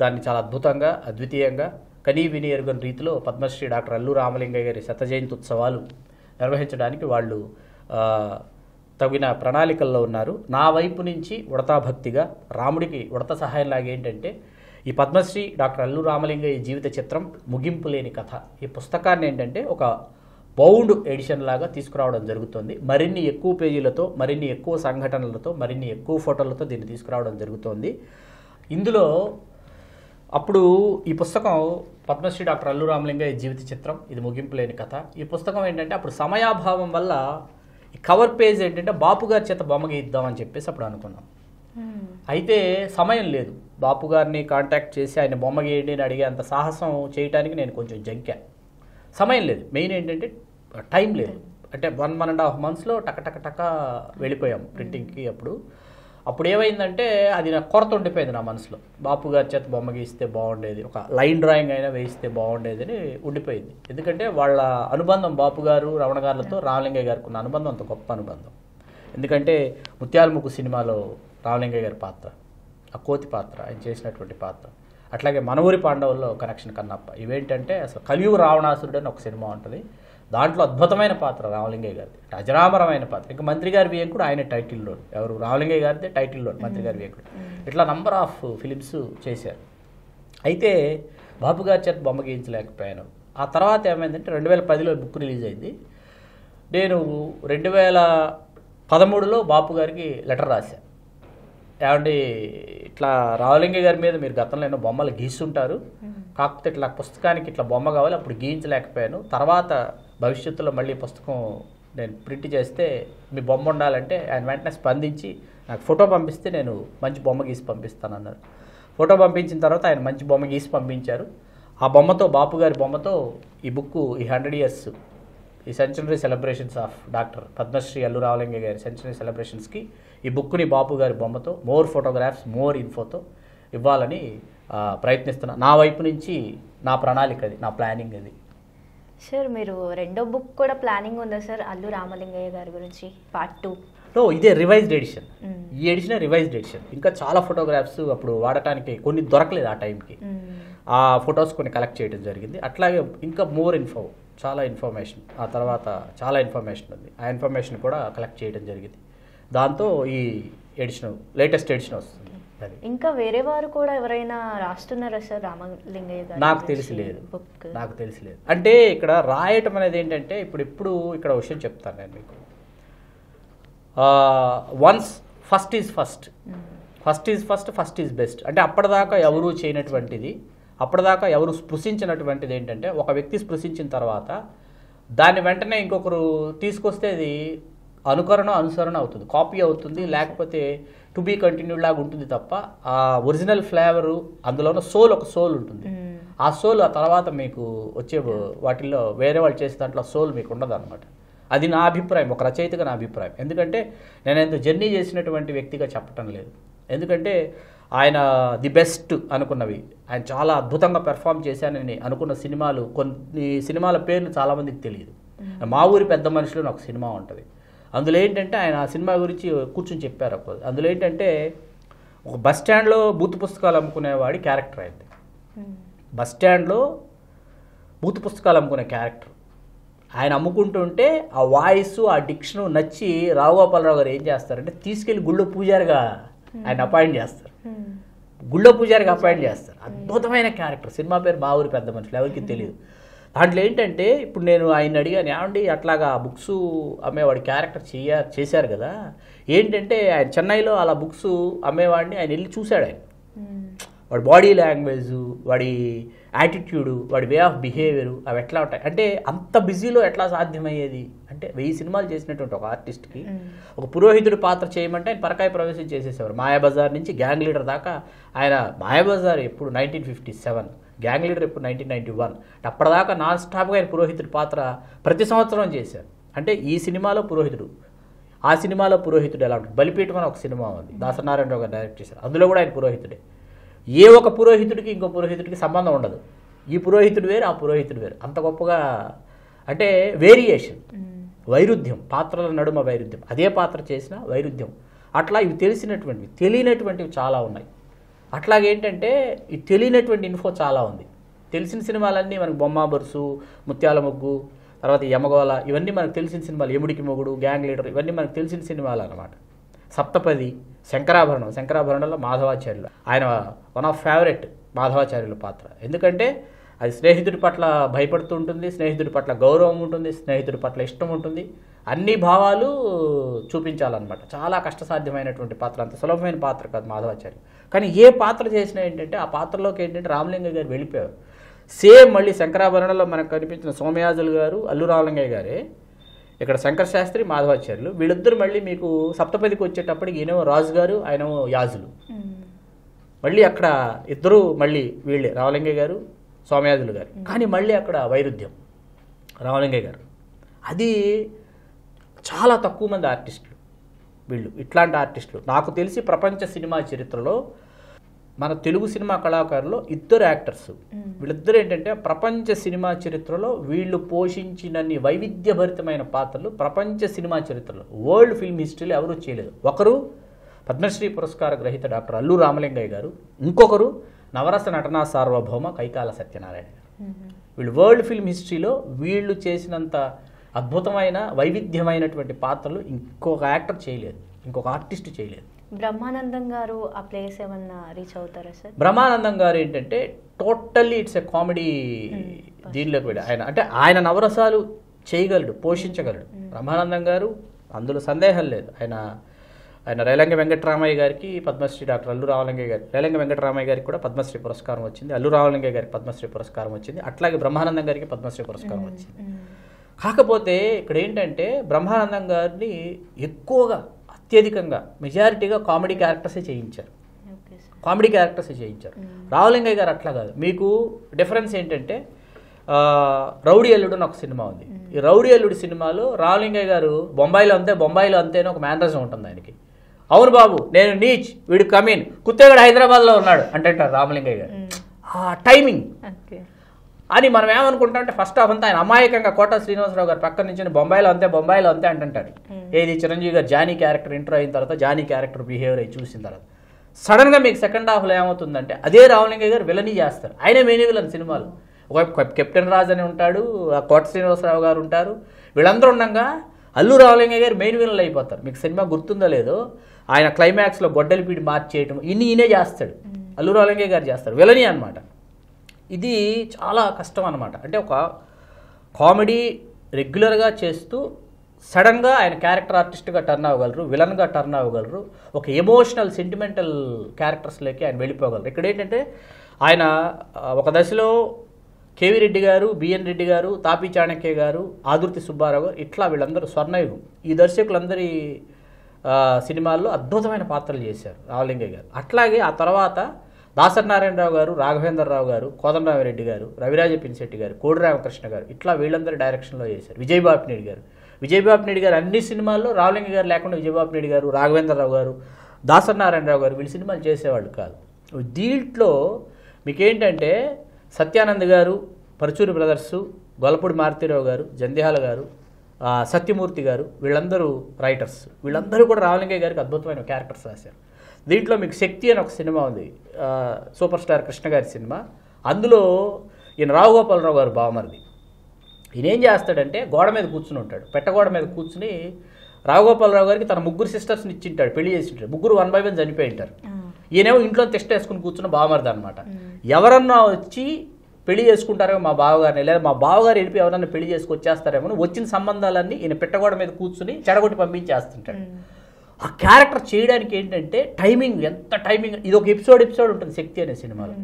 దాన్ని చాలా అద్భుతంగా అద్వితీయంగా కనీ విని ఎరుగని రీతిలో పద్మశ్రీ డాక్టర్ అల్లు రామలింగయ్య గారి శత జయంతి ఉత్సవాలు నిర్వహించడానికి వాళ్ళు తగిన ప్రణాళికల్లో ఉన్నారు నా వైపు నుంచి ఉడతా భక్తిగా రాముడికి ఉడత సహాయం లాగేంటంటే ఈ పద్మశ్రీ డాక్టర్ అల్లు రామలింగయ్య జీవిత చిత్రం ముగింపు లేని కథ ఈ పుస్తకాన్ని ఏంటంటే ఒక బౌండ్ ఎడిషన్ లాగా తీసుకురావడం జరుగుతుంది మరిన్ని ఎక్కువ పేజీలతో మరిన్ని ఎక్కువ సంఘటనలతో మరిన్ని ఎక్కువ ఫోటోలతో దీన్ని తీసుకురావడం జరుగుతుంది ఇందులో అప్పుడు ఈ పుస్తకం పద్మశ్రీ డాక్టర్ అల్లు రామలింగయ్య జీవిత చిత్రం ఇది ముగింపు లేని కథ ఈ పుస్తకం ఏంటంటే అప్పుడు సమయాభావం వల్ల ఈ కవర్ పేజ్ ఏంటంటే బాపు గారి చేత బొమ్మ గీద్దామని చెప్పేసి అప్పుడు అనుకున్నాం అయితే సమయం లేదు బాపు గారిని కాంటాక్ట్ చేసి ఆయన బొమ్మ గీయండి అని అడిగే అంత సాహసం చేయడానికి నేను కొంచెం జంకా సమయం లేదు మెయిన్ ఏంటంటే టైం లేదు అంటే వన్ వన్ అండ్ హాఫ్ మంత్స్లో టక టక టక వెళ్ళిపోయాం ప్రింటింగ్కి అప్పుడు అప్పుడు ఏమైందంటే అది నాకు కొరత ఉండిపోయింది నా మనసులో బాపు గారి చేత బొమ్మ గీస్తే బాగుండేది ఒక లైన్ డ్రాయింగ్ అయినా వేయిస్తే బాగుండేది అని ఉండిపోయింది ఎందుకంటే వాళ్ళ అనుబంధం బాపు గారు రమణ గారులతో రామలింగయ్య గారికి ఉన్న అనుబంధం అంత గొప్ప అనుబంధం ఎందుకంటే ముత్యాలముఖు సినిమాలో రామలింగయ్య గారి పాత్ర ఆ కోతి పాత్ర ఆయన చేసినటువంటి పాత్ర అట్లాగే మనవూరి పాండవుల్లో కనెక్షన్ కన్నప్ప ఇవేంటంటే అసలు కలియుగ రావణాసురుడు అని ఒక సినిమా ఉంటుంది దాంట్లో అద్భుతమైన పాత్ర రామలింగయ్య గారిది అజరామరమైన పాత్ర ఇంకా మంత్రి గారి కూడా ఆయన టైటిల్లో ఎవరు రామలింగయ్య గారిదే టైటిల్లో మంత్రి గారి వియంకుడు ఇట్లా నంబర్ ఆఫ్ ఫిలిమ్స్ చేశారు అయితే బాబు గారి చేత బొమ్మ గీయించలేకపోయాను ఆ తర్వాత ఏమైందంటే రెండు వేల పదిలో బుక్ రిలీజ్ అయింది నేను రెండు వేల పదమూడులో బాపు గారికి లెటర్ రాశాను ఏమండి ఇట్లా రావలింగ గారి మీద మీరు గతంలో ఎన్నో బొమ్మలు గీస్తుంటారు కాకపోతే ఇట్లా పుస్తకానికి ఇట్లా బొమ్మ కావాలి అప్పుడు గీయించలేకపోయాను తర్వాత భవిష్యత్తులో మళ్ళీ పుస్తకం నేను ప్రింట్ చేస్తే మీ బొమ్మ ఉండాలంటే ఆయన వెంటనే స్పందించి నాకు ఫోటో పంపిస్తే నేను మంచి బొమ్మ గీసి పంపిస్తాను అన్నారు ఫోటో పంపించిన తర్వాత ఆయన మంచి బొమ్మ గీసి పంపించారు ఆ బొమ్మతో బాపు గారి బొమ్మతో ఈ బుక్ ఈ హండ్రెడ్ ఇయర్స్ ఈ century celebrations of doctor Padmashri Allu Ramalinga గారి సెంచరీ సెలబ్రేషన్స్కి ఈ బుక్ని బాపు గారి బొమ్మతో మోర్ ఫోటోగ్రాఫ్స్ మోర్ ఇన్ఫోతో ఇవ్వాలని ప్రయత్నిస్తున్నా నా వైపు నుంచి నా ప్రణాళిక అది నా ప్లానింగ్ అది సార్ మీరు రెండో బుక్ కూడా ప్లానింగ్ ఉందా సార్ అల్లు రామలింగయ్య గారి గురించి పార్ట్ టూ సో ఇదే రివైజ్డ్ ఎడిషన్ hmm. ఈ ఎడిషన్ రివైజ్డ్ ఎడిషన్ ఇంకా చాలా ఫోటోగ్రాఫ్స్ అప్పుడు వాడటానికి కొన్ని దొరకలేదు ఆ టైంకి hmm. ఆ ఫొటోస్ కొన్ని కలెక్ట్ చేయడం జరిగింది అట్లాగే ఇంకా మోర్ ఇన్ఫో చాలా ఇన్ఫర్మేషన్ ఆ తర్వాత చాలా ఇన్ఫర్మేషన్ ఉంది ఆ ఇన్ఫర్మేషన్ కూడా కలెక్ట్ చేయడం జరిగింది దాంతో ఈ ఎడిషన్ లేటెస్ట్ ఎడిషన్ వస్తుంది ఇంకా వేరే వారు కూడా ఎవరైనా రాస్తున్నారా సార్ రామలింగయ్య గారు నాకు తెలిసి లేదు నాకు తెలిసి లేదు అంటే ఇక్కడ రాయటం అనేది ఏంటంటే ఇప్పుడు ఇప్పుడు ఇక్కడ విషయం చెప్తాను నేను మీకు once first is first first is first first is best అంటే అప్పటిదాకా ఎవరు చేయనటువంటిది అప్పటిదాకా ఎవరు స్పృశించినటువంటిది ఏంటంటే ఒక వ్యక్తి స్పృశించిన తర్వాత దాన్ని వెంటనే ఇంకొకరు తీసుకొస్తే అది అనుకరణ అనుసరణ అవుతుంది కాపీ అవుతుంది లేకపోతే టు బీ కంటిన్యూ లాగా ఉంటుంది తప్ప ఆ ఒరిజినల్ ఫ్లేవర్ అందులో ఉన్న సోల్ ఒక సోల్ ఉంటుంది hmm. ఆ సోల్ ఆ తర్వాత మీకు వచ్చే వాటిల్లో వేరే వాళ్ళు చేసే దాంట్లో సోల్ మీకు ఉండదు అనమాట అది నా అభిప్రాయం ఒక రచయితగా నా అభిప్రాయం ఎందుకంటే నేను ఎంత జర్నీ చేసినటువంటి వ్యక్తిగా చెప్పటం లేదు ఎందుకంటే ఆయన ది బెస్ట్ అనుకున్నవి ఆయన చాలా అద్భుతంగా పెర్ఫామ్ చేశానని అనుకున్న సినిమాలు కొన్ని సినిమాల పేర్లు చాలామందికి తెలియదు hmm. మా ఊరి పెద్ద మనుషులు ఒక సినిమా ఉంటుంది అందులో ఏంటంటే ఆయన ఆ సినిమా గురించి కూర్చొని చెప్పారు అప్పుడు అందులో ఏంటంటే ఒక బస్ స్టాండ్లో బూత్ పుస్తకాలు అమ్ముకునేవాడి క్యారెక్టర్ అయింది hmm. బస్ స్టాండ్లో బూత్ పుస్తకాలు అమ్ముకునే క్యారెక్టర్ ఆయన అమ్ముకుంటుంటే ఆ వాయిస్ ఆ డిక్షను నచ్చి గోపాలరావు గారు ఏం చేస్తారంటే తీసుకెళ్లి గుళ్ళ పూజారిగా hmm. ఆయన అపాయింట్ చేస్తారు hmm. గుళ్ళ పూజారికి అపాయింట్ చేస్తారు అద్భుతమైన క్యారెక్టర్ సినిమా పేరు మా ఊరి పెద్ద మనుషులు ఎవరికి తెలియదు దాంట్లో ఏంటంటే ఇప్పుడు నేను ఆయన అడిగాను ఏమండి అట్లాగా బుక్స్ అమ్మేవాడి క్యారెక్టర్ చేయ చేశారు కదా ఏంటంటే ఆయన చెన్నైలో అలా బుక్స్ అమ్మేవాడిని ఆయన వెళ్ళి చూశాడు ఆయన వాడి బాడీ లాంగ్వేజ్ వాడి యాటిట్యూడు వాడి వే ఆఫ్ బిహేవియర్ అవి ఎట్లా ఉంటాయి అంటే అంత బిజీలో ఎట్లా సాధ్యమయ్యేది అంటే వెయ్యి సినిమాలు చేసినటువంటి ఒక ఆర్టిస్ట్కి ఒక పురోహితుడి పాత్ర చేయమంటే ఆయన పరకాయ ప్రవేశం చేసేసేవారు మాయాబజార్ నుంచి గ్యాంగ్ లీడర్ దాకా ఆయన మాయాబజార్ ఎప్పుడు nineteen fifty seven gang leader ఇప్పుడు నైన్టీన్ నైన్టీ వన్ అప్పటిదాకా నాన్ స్టాప్గా ఆయన పురోహితుడి పాత్ర ప్రతి సంవత్సరం చేశారు అంటే ఈ సినిమాలో పురోహితుడు ఆ సినిమాలో పురోహితుడు ఎలా ఉంటుంది బలిపీఠం అని ఒక సినిమా ఉంది దాసనారాయణరావు గారు డైరెక్ట్ చేశారు అందులో కూడా ఆయన పురోహితుడే ఏ ఒక పురోహితుడికి ఇంకో పురోహితుడికి సంబంధం ఉండదు ఈ పురోహితుడు వేరు ఆ పురోహితుడు వేరు అంత గొప్పగా అంటే వేరియేషన్ hmm. వైరుధ్యం పాత్రల నడుమ వైరుధ్యం అదే పాత్ర చేసిన వైరుధ్యం అట్లా ఇవి తెలిసినటువంటివి తెలియనటువంటివి చాలా ఉన్నాయి అట్లాగేంటంటే ఈ తెలియనటువంటి ఇన్ఫో చాలా ఉంది తెలిసిన సినిమాలన్నీ మనకు బొమ్మ బొరుసు ముత్యాల ముగ్గు తర్వాత యమగోళ ఇవన్నీ మనకు తెలిసిన సినిమాలు ఎముడికి మొగుడు గ్యాంగ్ లీడర్ ఇవన్నీ మనకు తెలిసిన సినిమాలు అనమాట సప్తపది శంకరాభరణం శంకరాభరణంలో మాధవాచార్యులు ఆయన వన్ ఆఫ్ ఫేవరెట్ మాధవాచార్యుల పాత్ర ఎందుకంటే అది స్నేహితుడి పట్ల భయపడుతూ ఉంటుంది స్నేహితుడి పట్ల గౌరవం ఉంటుంది స్నేహితుడి పట్ల ఇష్టం ఉంటుంది అన్ని భావాలు చూపించాలన్నమాట చాలా కష్టసాధ్యమైనటువంటి పాత్ర అంత సులభమైన పాత్ర కాదు మాధవాచార్య కానీ ఏ పాత్ర చేసినా ఏంటంటే ఆ పాత్రలోకి ఏంటంటే రామలింగ గారు వెళ్ళిపోయారు సేమ్ మళ్ళీ శంకరాభరణలో మనకు కనిపించిన సోమయాజులు గారు అల్లు రామలింగయ్య గారే ఇక్కడ శంకర శాస్త్రి మాధవాచార్యులు వీళ్ళిద్దరు మళ్ళీ మీకు సప్తపదికి వచ్చేటప్పటికి ఈయనో రాజు గారు ఆయనేమో యాజులు మళ్ళీ అక్కడ ఇద్దరు మళ్ళీ వీళ్ళే రామలింగయ్య గారు సోమయాజులు గారు కానీ మళ్ళీ అక్కడ వైరుధ్యం రామలింగయ్య గారు అది చాలా తక్కువ మంది ఆర్టిస్టులు వీళ్ళు ఇట్లాంటి ఆర్టిస్టులు నాకు తెలిసి ప్రపంచ సినిమా చరిత్రలో మన తెలుగు సినిమా కళాకారులు ఇద్దరు యాక్టర్స్ వీళ్ళిద్దరు ఏంటంటే ప్రపంచ సినిమా చరిత్రలో వీళ్ళు పోషించినన్ని వైవిధ్యభరితమైన పాత్రలు ప్రపంచ సినిమా చరిత్రలో వరల్డ్ ఫిల్మ్ హిస్టరీలో ఎవరూ చేయలేదు ఒకరు పద్మశ్రీ పురస్కార గ్రహీత డాక్టర్ అల్లు రామలింగయ్య గారు ఇంకొకరు నవరస నటనా సార్వభౌమ కైకాల సత్యనారాయణ గారు వీళ్ళు వరల్డ్ ఫిల్మ్ హిస్టరీలో వీళ్ళు చేసినంత అద్భుతమైన వైవిధ్యమైనటువంటి పాత్రలు ఇంకొక యాక్టర్ చేయలేదు ఇంకొక ఆర్టిస్ట్ చేయలేదు బ్రహ్మానందం గారు ఆ ప్లేస్ ఏమన్నా రీచ్ అవుతారా సార్ బ్రహ్మానందం గారు ఏంటంటే టోటల్లీ ఇట్స్ ఎ కామెడీ దీనిలోకి వెళ్ళి ఆయన అంటే ఆయన నవరసాలు చేయగలడు పోషించగలడు బ్రహ్మానందం గారు అందులో సందేహం లేదు ఆయన ఆయన రైలంగ వెంకటరామయ్య గారికి పద్మశ్రీ డాక్టర్ అల్లు రావలంగయ్య గారి రైలంగ వెంకటరామయ్య గారికి కూడా పద్మశ్రీ పురస్కారం వచ్చింది అల్లు రావలంగయ్య గారికి పద్మశ్రీ పురస్కారం వచ్చింది అట్లాగే బ్రహ్మానందం గారికి పద్మశ్రీ పురస్కారం వచ్చింది కాకపోతే ఇక్కడ ఏంటంటే బ్రహ్మానందం గారిని ఎక్కువగా అత్యధికంగా మెజారిటీగా కామెడీ క్యారెక్టర్సే చేయించారు కామెడీ క్యారెక్టర్సే చేయించారు రావలింగయ్య గారు అట్లా కాదు మీకు డిఫరెన్స్ ఏంటంటే రౌడీ అల్లుడు అని ఒక సినిమా ఉంది ఈ రౌడీ అల్లుడి సినిమాలో రావలింగయ్య గారు బొంబాయిలో అంతే బొంబాయిలో అంతేనే ఒక మేనరిజం ఉంటుంది ఆయనకి అవును బాబు నేను నీచ్ వీడు కమీన్ కుత్తేగడ హైదరాబాద్లో ఉన్నాడు అంటే రామలింగయ్య గారు ఆ టైమింగ్ అని మనం ఏమనుకుంటామంటే ఫస్ట్ హాఫ్ అంతా ఆయన అమాయకంగా కోట శ్రీనివాసరావు గారు పక్కన నుంచి బొంబాయిలో అంతే బొంబాయిలో అంతే అంటుంటాడు hmm. ఏది చిరంజీవి గారు జానీ క్యారెక్టర్ ఇంటర్ అయిన తర్వాత జానీ క్యారెక్టర్ బిహేవియర్ అయ్యి చూసిన తర్వాత సడన్గా మీకు సెకండ్ హాఫ్లో ఏమవుతుందంటే అదే రావలింగ గారు విలనీ చేస్తారు ఆయన మెయిన్ విలన్ సినిమాలు ఒక కెప్టెన్ రాజ్ అని ఉంటాడు కోట శ్రీనివాసరావు గారు ఉంటారు వీళ్ళందరూ ఉండగా అల్లు రావలింగ గారు మెయిన్ విలన్ అయిపోతారు మీకు సినిమా గుర్తుందో లేదో ఆయన క్లైమాక్స్లో గొడ్డలి పీడి మార్చేయటం ఇన్ని ఈయనే చేస్తాడు hmm. అల్లు రావలింగ గారు చేస్తారు విలని అనమాట ఇది చాలా కష్టం అనమాట అంటే ఒక కామెడీ రెగ్యులర్గా చేస్తూ సడన్గా ఆయన క్యారెక్టర్ ఆర్టిస్ట్గా టర్న్ అవ్వగలరు విలన్గా టర్న్ అవ్వగలరు ఒక ఎమోషనల్ సెంటిమెంటల్ క్యారెక్టర్స్లోకి ఆయన వెళ్ళిపోగలరు ఇక్కడ ఏంటంటే ఆయన ఒక దశలో కేవీ రెడ్డి గారు బిఎన్ రెడ్డి గారు తాపీ చాణక్య గారు ఆదుర్తి సుబ్బారావు ఇట్లా వీళ్ళందరూ స్వర్ణయుగం ఈ దర్శకులందరి సినిమాల్లో అద్భుతమైన పాత్రలు చేశారు రావలింగయ్య గారు అట్లాగే ఆ తర్వాత దాసరి నారాయణరావు గారు రాఘవేంద్రరావు గారు కోదండరామిరెడ్డి గారు రవిరాజ పినిశెట్టి గారు కోడి రామకృష్ణ గారు ఇట్లా వీళ్ళందరూ డైరెక్షన్లో చేశారు విజయబాబు నాయుడు గారు విజయబాబు నాయుడు గారు అన్ని సినిమాల్లో రావులింగ గారు లేకుండా విజయబాబు నాయుడు గారు రాఘవేంద్రరావు గారు దాసరి నారాయణరావు గారు వీళ్ళు సినిమాలు చేసేవాళ్ళు కాదు దీంట్లో మీకేంటంటే సత్యానంద్ గారు పరచూరి బ్రదర్సు గొల్లపూడి మారుతీరావు గారు జంధ్యాల గారు సత్యమూర్తి గారు వీళ్ళందరూ రైటర్స్ వీళ్ళందరూ కూడా రావులింగ గారికి అద్భుతమైన క్యారెక్టర్స్ రాశారు దీంట్లో మీకు శక్తి అని ఒక సినిమా ఉంది సూపర్ స్టార్ కృష్ణ గారి సినిమా అందులో ఈయన రాఘగోపాలరావు గారు బావమరిది ఈయన ఏం చేస్తాడంటే గోడ మీద కూర్చుని ఉంటాడు పెట్టగోడ మీద కూర్చుని రాఘగోపాలరావు గారికి తన ముగ్గురు సిస్టర్స్ని ఇచ్చింటాడు పెళ్లి చేసింటాడు ముగ్గురు వన్ బై వన్ చనిపోయి ఉంటారు ఈయనేమో ఇంట్లో వేసుకుని కూర్చున్న బావమరిది అనమాట ఎవరన్నా వచ్చి పెళ్లి చేసుకుంటారేమో మా బావగారిని లేదా మా బావగారు వెళ్ళి ఎవరన్నా పెళ్లి వచ్చేస్తారేమో వచ్చిన సంబంధాలన్నీ ఈయన పెట్టగోడ మీద కూర్చుని చెడగొట్టి పంపించేస్తుంటాడు ఆ క్యారెక్టర్ చేయడానికి ఏంటంటే టైమింగ్ ఎంత టైమింగ్ ఇది ఒక ఎపిసోడ్ ఎపిసోడ్ ఉంటుంది శక్తి అనే సినిమాలో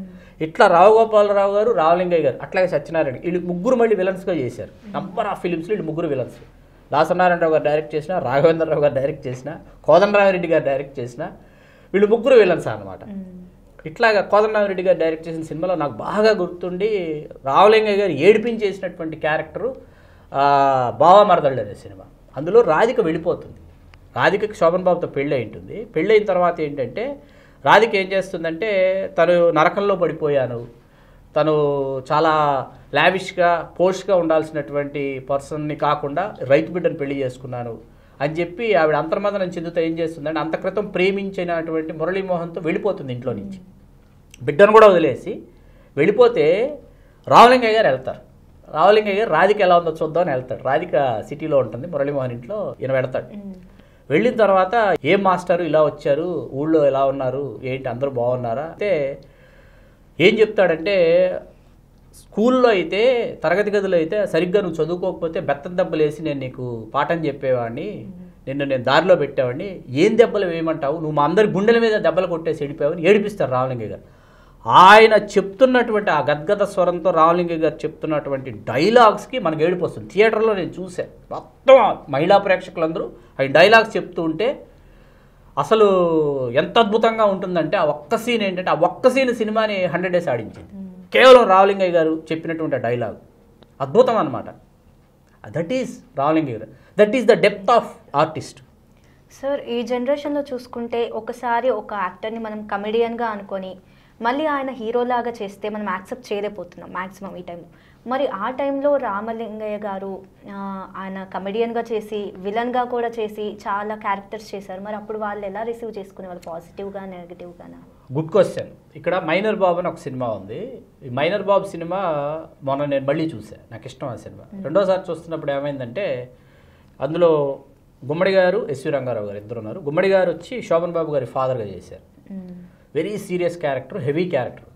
ఇట్లా రావుగోపాలరావు గారు రావలింగయ్య గారు అట్లాగే సత్యనారాయణ వీళ్ళు ముగ్గురు మళ్ళీ విలన్స్గా చేశారు నంబర్ ఆఫ్ ఫిలిమ్స్లో వీళ్ళు ముగ్గురు విలన్స్ దాసనారాయణరావు గారు డైరెక్ట్ చేసిన రాఘవేంద్రరావు గారు డైరెక్ట్ చేసిన కోదండరామిరెడ్డి గారు డైరెక్ట్ చేసిన వీళ్ళు ముగ్గురు విలన్స్ అనమాట ఇట్లాగా కోదండరామిరెడ్డి గారు డైరెక్ట్ చేసిన సినిమాలో నాకు బాగా గుర్తుండి రావలింగయ్య గారు ఏడిపించేసినటువంటి క్యారెక్టరు బావా మరదళ్ళు అనే సినిమా అందులో రాధిక వెళ్ళిపోతుంది రాధికకి శోభన్ బాబుతో పెళ్ళి ఉంటుంది అయిన తర్వాత ఏంటంటే రాధిక ఏం చేస్తుందంటే తను నరకంలో పడిపోయాను తను చాలా లావిష్గా పోష్గా ఉండాల్సినటువంటి పర్సన్ని కాకుండా రైతు బిడ్డను పెళ్లి చేసుకున్నాను అని చెప్పి ఆవిడ అంతర్మదనం చెందుతూ ఏం చేస్తుందంటే అంత క్రితం ప్రేమించినటువంటి మురళీమోహన్తో వెళ్ళిపోతుంది ఇంట్లో నుంచి బిడ్డను కూడా వదిలేసి వెళ్ళిపోతే రావలింగయ్య గారు వెళ్తారు రావలింగయ్య గారు రాధిక ఎలా ఉందో చూద్దామని వెళ్తాడు రాధిక సిటీలో ఉంటుంది మురళీమోహన్ ఇంట్లో ఈయన వెళతాడు వెళ్ళిన తర్వాత ఏం మాస్టారు ఇలా వచ్చారు ఊళ్ళో ఎలా ఉన్నారు ఏంటి అందరూ బాగున్నారా అయితే ఏం చెప్తాడంటే స్కూల్లో అయితే తరగతి గదిలో అయితే సరిగ్గా నువ్వు చదువుకోకపోతే బెత్తం దెబ్బలు వేసి నేను నీకు పాఠం చెప్పేవాడిని నిన్ను నేను దారిలో పెట్టేవాడిని ఏం దెబ్బలు వేయమంటావు నువ్వు మా అందరి గుండెల మీద దెబ్బలు కొట్టేసి వెళ్ళిపోయావని ఏడిపిస్తారు రావలింగ గారు ఆయన చెప్తున్నటువంటి ఆ గద్గద స్వరంతో రామలింగ గారు చెప్తున్నటువంటి డైలాగ్స్కి మనకి ఏడిపోస్తుంది థియేటర్లో నేను చూశాను మొత్తం మహిళా ప్రేక్షకులందరూ ఆయన డైలాగ్స్ చెప్తూ ఉంటే అసలు ఎంత అద్భుతంగా ఉంటుందంటే ఆ ఒక్క సీన్ ఏంటంటే ఆ ఒక్క సీన్ సినిమాని హండ్రెడ్ డేస్ ఆడించింది కేవలం రావలింగయ్య గారు చెప్పినటువంటి డైలాగ్ అద్భుతం అనమాట దట్ ఈస్ రావలింగ గారు that is the depth of artist sir ఈ జనరేషన్లో చూసుకుంటే ఒకసారి ఒక యాక్టర్ని మనం కమెడియన్గా అనుకొని మళ్ళీ ఆయన హీరోలాగా చేస్తే మనం యాక్సెప్ట్ చేయలేకపోతున్నాం మ్యాక్సిమం ఈ టైంలో మరి ఆ టైంలో రామలింగయ్య గారు ఆయన కమెడియన్గా చేసి విలన్గా కూడా చేసి చాలా క్యారెక్టర్స్ చేశారు మరి అప్పుడు వాళ్ళు ఎలా రిసీవ్ చేసుకునే వాళ్ళు పాజిటివ్గా నెగిటివ్గానా గుడ్ క్వశ్చన్ ఇక్కడ మైనర్ బాబు అని ఒక సినిమా ఉంది ఈ మైనర్ బాబు సినిమా మొన్న నేను మళ్ళీ చూసాను నాకు ఇష్టం ఆ సినిమా రెండోసారి చూస్తున్నప్పుడు ఏమైందంటే అందులో గుమ్మడి గారు ఎస్వి రంగారావు గారు ఇద్దరు ఉన్నారు గుమ్మడి గారు వచ్చి శోభన్ బాబు గారి ఫాదర్గా చేశారు very serious character heavy character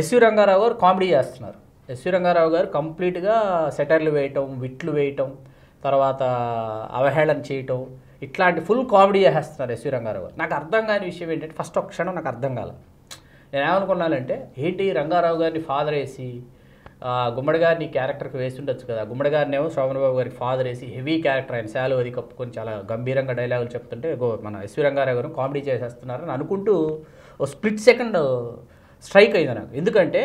SV Rangarao గారు కామెడీ చేస్తున్నారు ఎస్వి రంగారావు గారు కంప్లీట్గా సెటర్లు వేయటం విట్లు వేయటం తర్వాత అవహేళన చేయటం ఇట్లాంటి ఫుల్ కామెడీ చేసేస్తున్నారు ఎస్వి రంగారావు గారు నాకు అర్థం కాని విషయం ఏంటంటే ఫస్ట్ ఒక క్షణం నాకు అర్థం కాల నేను ఏమనుకున్నానంటే ఏంటి రంగారావు గారిని ఫాదర్ వేసి గుమ్మడి గారిని క్యారెక్టర్కి వేసి ఉండొచ్చు కదా గుమ్మడి గారిని ఏమో శ్రవణ్ బాబు గారికి ఫాదర్ వేసి హెవీ క్యారెక్టర్ ఆయన శాలు అది కప్పుకొని చాలా గంభీరంగా డైలాగులు చెప్తుంటే మన ఎస్వి రంగారావు గారు కామెడీ చేసేస్తున్నారని అనుకుంటూ ఓ స్ప్లిట్ సెకండ్ స్ట్రైక్ అయింది నాకు ఎందుకంటే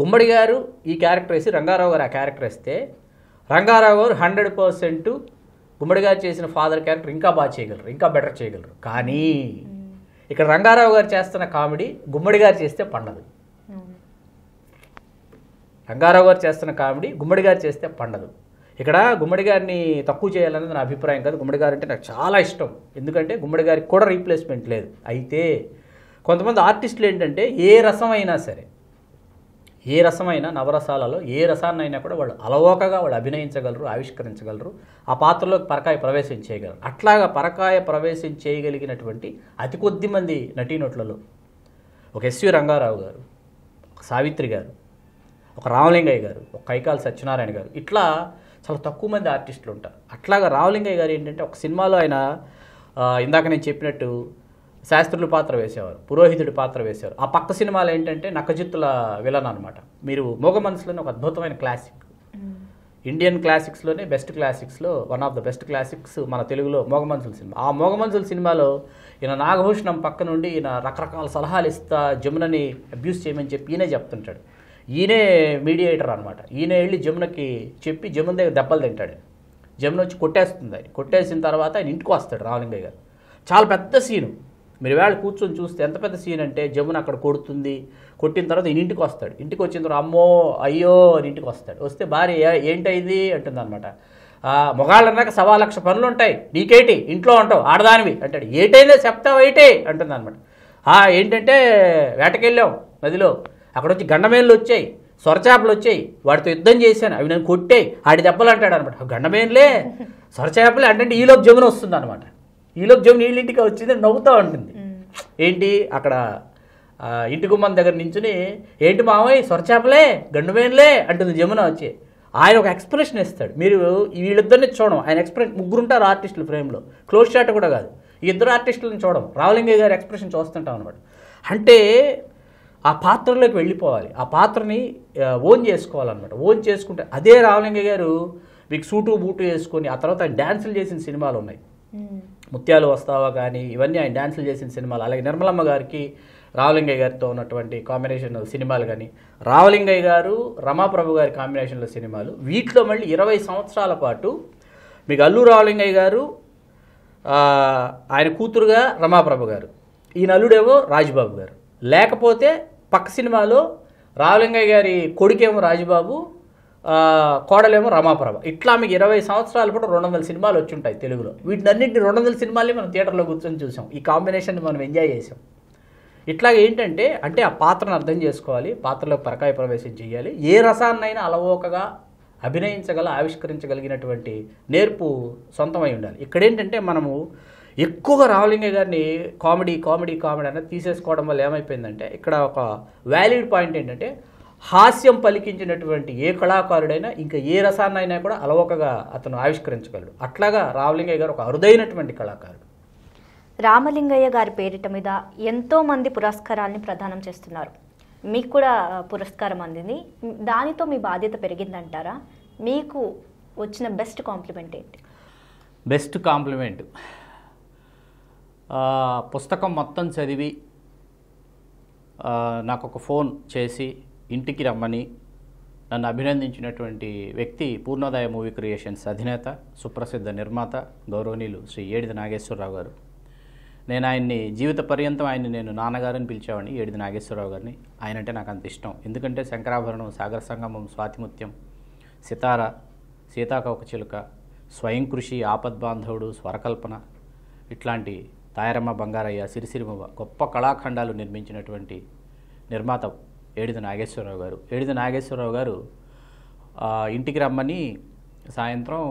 గుమ్మడి గారు ఈ క్యారెక్టర్ వేసి రంగారావు గారు ఆ క్యారెక్టర్ వేస్తే రంగారావు గారు హండ్రెడ్ పర్సెంట్ గుమ్మడి గారు చేసిన ఫాదర్ క్యారెక్టర్ ఇంకా బాగా చేయగలరు ఇంకా బెటర్ చేయగలరు కానీ ఇక్కడ రంగారావు గారు చేస్తున్న కామెడీ గుమ్మడి గారు చేస్తే పండదు రంగారావు గారు చేస్తున్న కామెడీ గుమ్మడి గారు చేస్తే పండదు ఇక్కడ గుమ్మడి గారిని తక్కువ చేయాలనేది నా అభిప్రాయం కాదు గుమ్మడి గారు అంటే నాకు చాలా ఇష్టం ఎందుకంటే గుమ్మడి గారికి కూడా రీప్లేస్మెంట్ లేదు అయితే కొంతమంది ఆర్టిస్టులు ఏంటంటే ఏ రసమైనా సరే ఏ రసమైనా నవరసాలలో ఏ రసాన్నైనా కూడా వాళ్ళు అలవోకగా వాళ్ళు అభినయించగలరు ఆవిష్కరించగలరు ఆ పాత్రలోకి పరకాయ ప్రవేశం చేయగలరు అట్లాగా పరకాయ ప్రవేశం చేయగలిగినటువంటి అతి కొద్ది మంది నటీనటులలో ఒక ఎస్వి రంగారావు గారు ఒక సావిత్రి గారు ఒక రామలింగయ్య గారు ఒక కైకాల సత్యనారాయణ గారు ఇట్లా చాలా తక్కువ మంది ఆర్టిస్టులు ఉంటారు అట్లాగా రామలింగయ్య గారు ఏంటంటే ఒక సినిమాలో ఆయన ఇందాక నేను చెప్పినట్టు శాస్త్రులు పాత్ర వేసేవారు పురోహితుడి పాత్ర వేసేవారు ఆ పక్క సినిమాలు ఏంటంటే నక్కజిత్తుల విలన్ అనమాట మీరు మోగ మనసులోనే ఒక అద్భుతమైన క్లాసిక్ ఇండియన్ క్లాసిక్స్లోనే బెస్ట్ క్లాసిక్స్లో one of the best classics మన తెలుగులో మోగమనుషుల సినిమా ఆ మోగమనుషుల సినిమాలో ఈయన నాగభూషణం పక్క నుండి ఈయన రకరకాల సలహాలు ఇస్తా జమునని అబ్యూస్ చేయమని చెప్పి ఈయనే చెప్తుంటాడు ఈయనే మీడియేటర్ అనమాట ఈయన వెళ్ళి జమునకి చెప్పి జమున దగ్గర దెబ్బలు తింటాడు జమున వచ్చి కొట్టేస్తుంది కొట్టేసిన తర్వాత ఆయన ఇంటికి వస్తాడు రావలింగయ్య గారు చాలా పెద్ద సీను మీరు వేళ కూర్చొని చూస్తే ఎంత పెద్ద సీన్ అంటే జమున అక్కడ కొడుతుంది కొట్టిన తర్వాత ఇంటికి వస్తాడు ఇంటికి వచ్చిన తర్వాత అమ్మో అయ్యో అని ఇంటికి వస్తాడు వస్తే భార్య ఏంటైంది అంటుంది అనమాట అన్నాక సవా లక్ష పనులు ఉంటాయి నీకేటి ఇంట్లో ఉంటావు ఆడదానివి అంటాడు ఏటైందో చెప్తావు ఏటే అంటుంది అనమాట ఏంటంటే వేటకెళ్ళాం నదిలో అక్కడ వచ్చి గండమేనులు వచ్చాయి సొరచేపలు వచ్చాయి వాటితో యుద్ధం చేశాను అవి నేను కొట్టాయి ఆడి దెబ్బలు అంటాడు అనమాట గండమేన్లే సొరచేపలే అంటే ఈలోపు జమున వస్తుంది అనమాట ఈలోపు జమ్ నీళ్ళింటికి వచ్చింది నవ్వుతూ ఉంటుంది ఏంటి అక్కడ ఇంటి గుమ్మం దగ్గర నుంచుని ఏంటి మామయ్య స్వరచేపలే గండుమేన్లే అంటుంది జమున వచ్చి ఆయన ఒక ఎక్స్ప్రెషన్ ఇస్తాడు మీరు వీళ్ళిద్దరిని చూడడం ఆయన ఎక్స్ప్రెషన్ ముగ్గురు ఉంటారు ఆర్టిస్టులు ఫ్రేమ్లో క్లోజ్ షాట్ కూడా కాదు ఇద్దరు ఆర్టిస్టులను చూడడం రావలింగయ్య గారి ఎక్స్ప్రెషన్ చూస్తుంటాం అనమాట అంటే ఆ పాత్రలోకి వెళ్ళిపోవాలి ఆ పాత్రని ఓన్ చేసుకోవాలన్నమాట ఓన్ చేసుకుంటే అదే రావలింగ గారు మీకు సూటు బూటు వేసుకొని ఆ తర్వాత డ్యాన్సులు చేసిన సినిమాలు ఉన్నాయి ముత్యాలు వస్తావా కానీ ఇవన్నీ ఆయన డ్యాన్సులు చేసిన సినిమాలు అలాగే నిర్మలమ్మ గారికి రావలింగయ్య గారితో ఉన్నటువంటి కాంబినేషన్ సినిమాలు కానీ రావలింగయ్య గారు రమాప్రభు గారి కాంబినేషన్లో సినిమాలు వీటిలో మళ్ళీ ఇరవై సంవత్సరాల పాటు మీకు అల్లు రావలింగయ్య గారు ఆయన కూతురుగా రమాప్రభు గారు ఈయన అల్లుడేమో రాజ్బాబు గారు లేకపోతే పక్క సినిమాలో రావలింగయ్య గారి కొడుకేమో రాజుబాబు కోడలేమో రమాప్రభ ఇట్లా మీకు ఇరవై సంవత్సరాలు కూడా రెండు వందల సినిమాలు వచ్చుంటాయి తెలుగులో వీటినన్నింటిని రెండు వందల సినిమాలే మనం థియేటర్లో కూర్చొని చూసాం ఈ కాంబినేషన్ మనం ఎంజాయ్ చేసాం ఇట్లా ఏంటంటే అంటే ఆ పాత్రను అర్థం చేసుకోవాలి పాత్రలో పరకాయ ప్రవేశం చేయాలి ఏ రసాన్నైనా అలవోకగా అభినయించగల ఆవిష్కరించగలిగినటువంటి నేర్పు సొంతమై ఉండాలి ఇక్కడేంటంటే మనము ఎక్కువగా రావలింగే గారిని కామెడీ కామెడీ కామెడీ అనేది తీసేసుకోవడం వల్ల ఏమైపోయిందంటే ఇక్కడ ఒక వ్యాలిడ్ పాయింట్ ఏంటంటే హాస్యం పలికించినటువంటి ఏ కళాకారుడైనా ఇంకా ఏ రసాన్నైనా కూడా అలవకగా అతను ఆవిష్కరించగలడు అట్లాగా రావలింగయ్య గారు ఒక అరుదైనటువంటి కళాకారుడు రామలింగయ్య గారి పేరిట మీద ఎంతోమంది పురస్కారాల్ని ప్రదానం చేస్తున్నారు మీకు కూడా పురస్కారం అందింది దానితో మీ బాధ్యత పెరిగిందంటారా మీకు వచ్చిన బెస్ట్ కాంప్లిమెంట్ ఏంటి బెస్ట్ కాంప్లిమెంట్ పుస్తకం మొత్తం చదివి నాకు ఒక ఫోన్ చేసి ఇంటికి రమ్మని నన్ను అభినందించినటువంటి వ్యక్తి పూర్ణోదయ మూవీ క్రియేషన్స్ అధినేత సుప్రసిద్ధ నిర్మాత గౌరవనీయులు శ్రీ ఏడిది నాగేశ్వరరావు గారు నేను ఆయన్ని జీవిత పర్యంతం ఆయన్ని నేను నాన్నగారని పిలిచేవాడిని ఏడిది నాగేశ్వరరావు గారిని ఆయన అంటే నాకు అంత ఇష్టం ఎందుకంటే శంకరాభరణం సాగర సంగమం స్వాతిముత్యం సితార సీతాకోకచిలుక స్వయం కృషి ఆపద్ బాంధవుడు స్వరకల్పన ఇట్లాంటి తాయారమ్మ బంగారయ్య సిరిసిరిమ గొప్ప కళాఖండాలు నిర్మించినటువంటి నిర్మాత ఏడిద నాగేశ్వరరావు గారు ఏడిద నాగేశ్వరరావు గారు ఇంటికి రమ్మని సాయంత్రం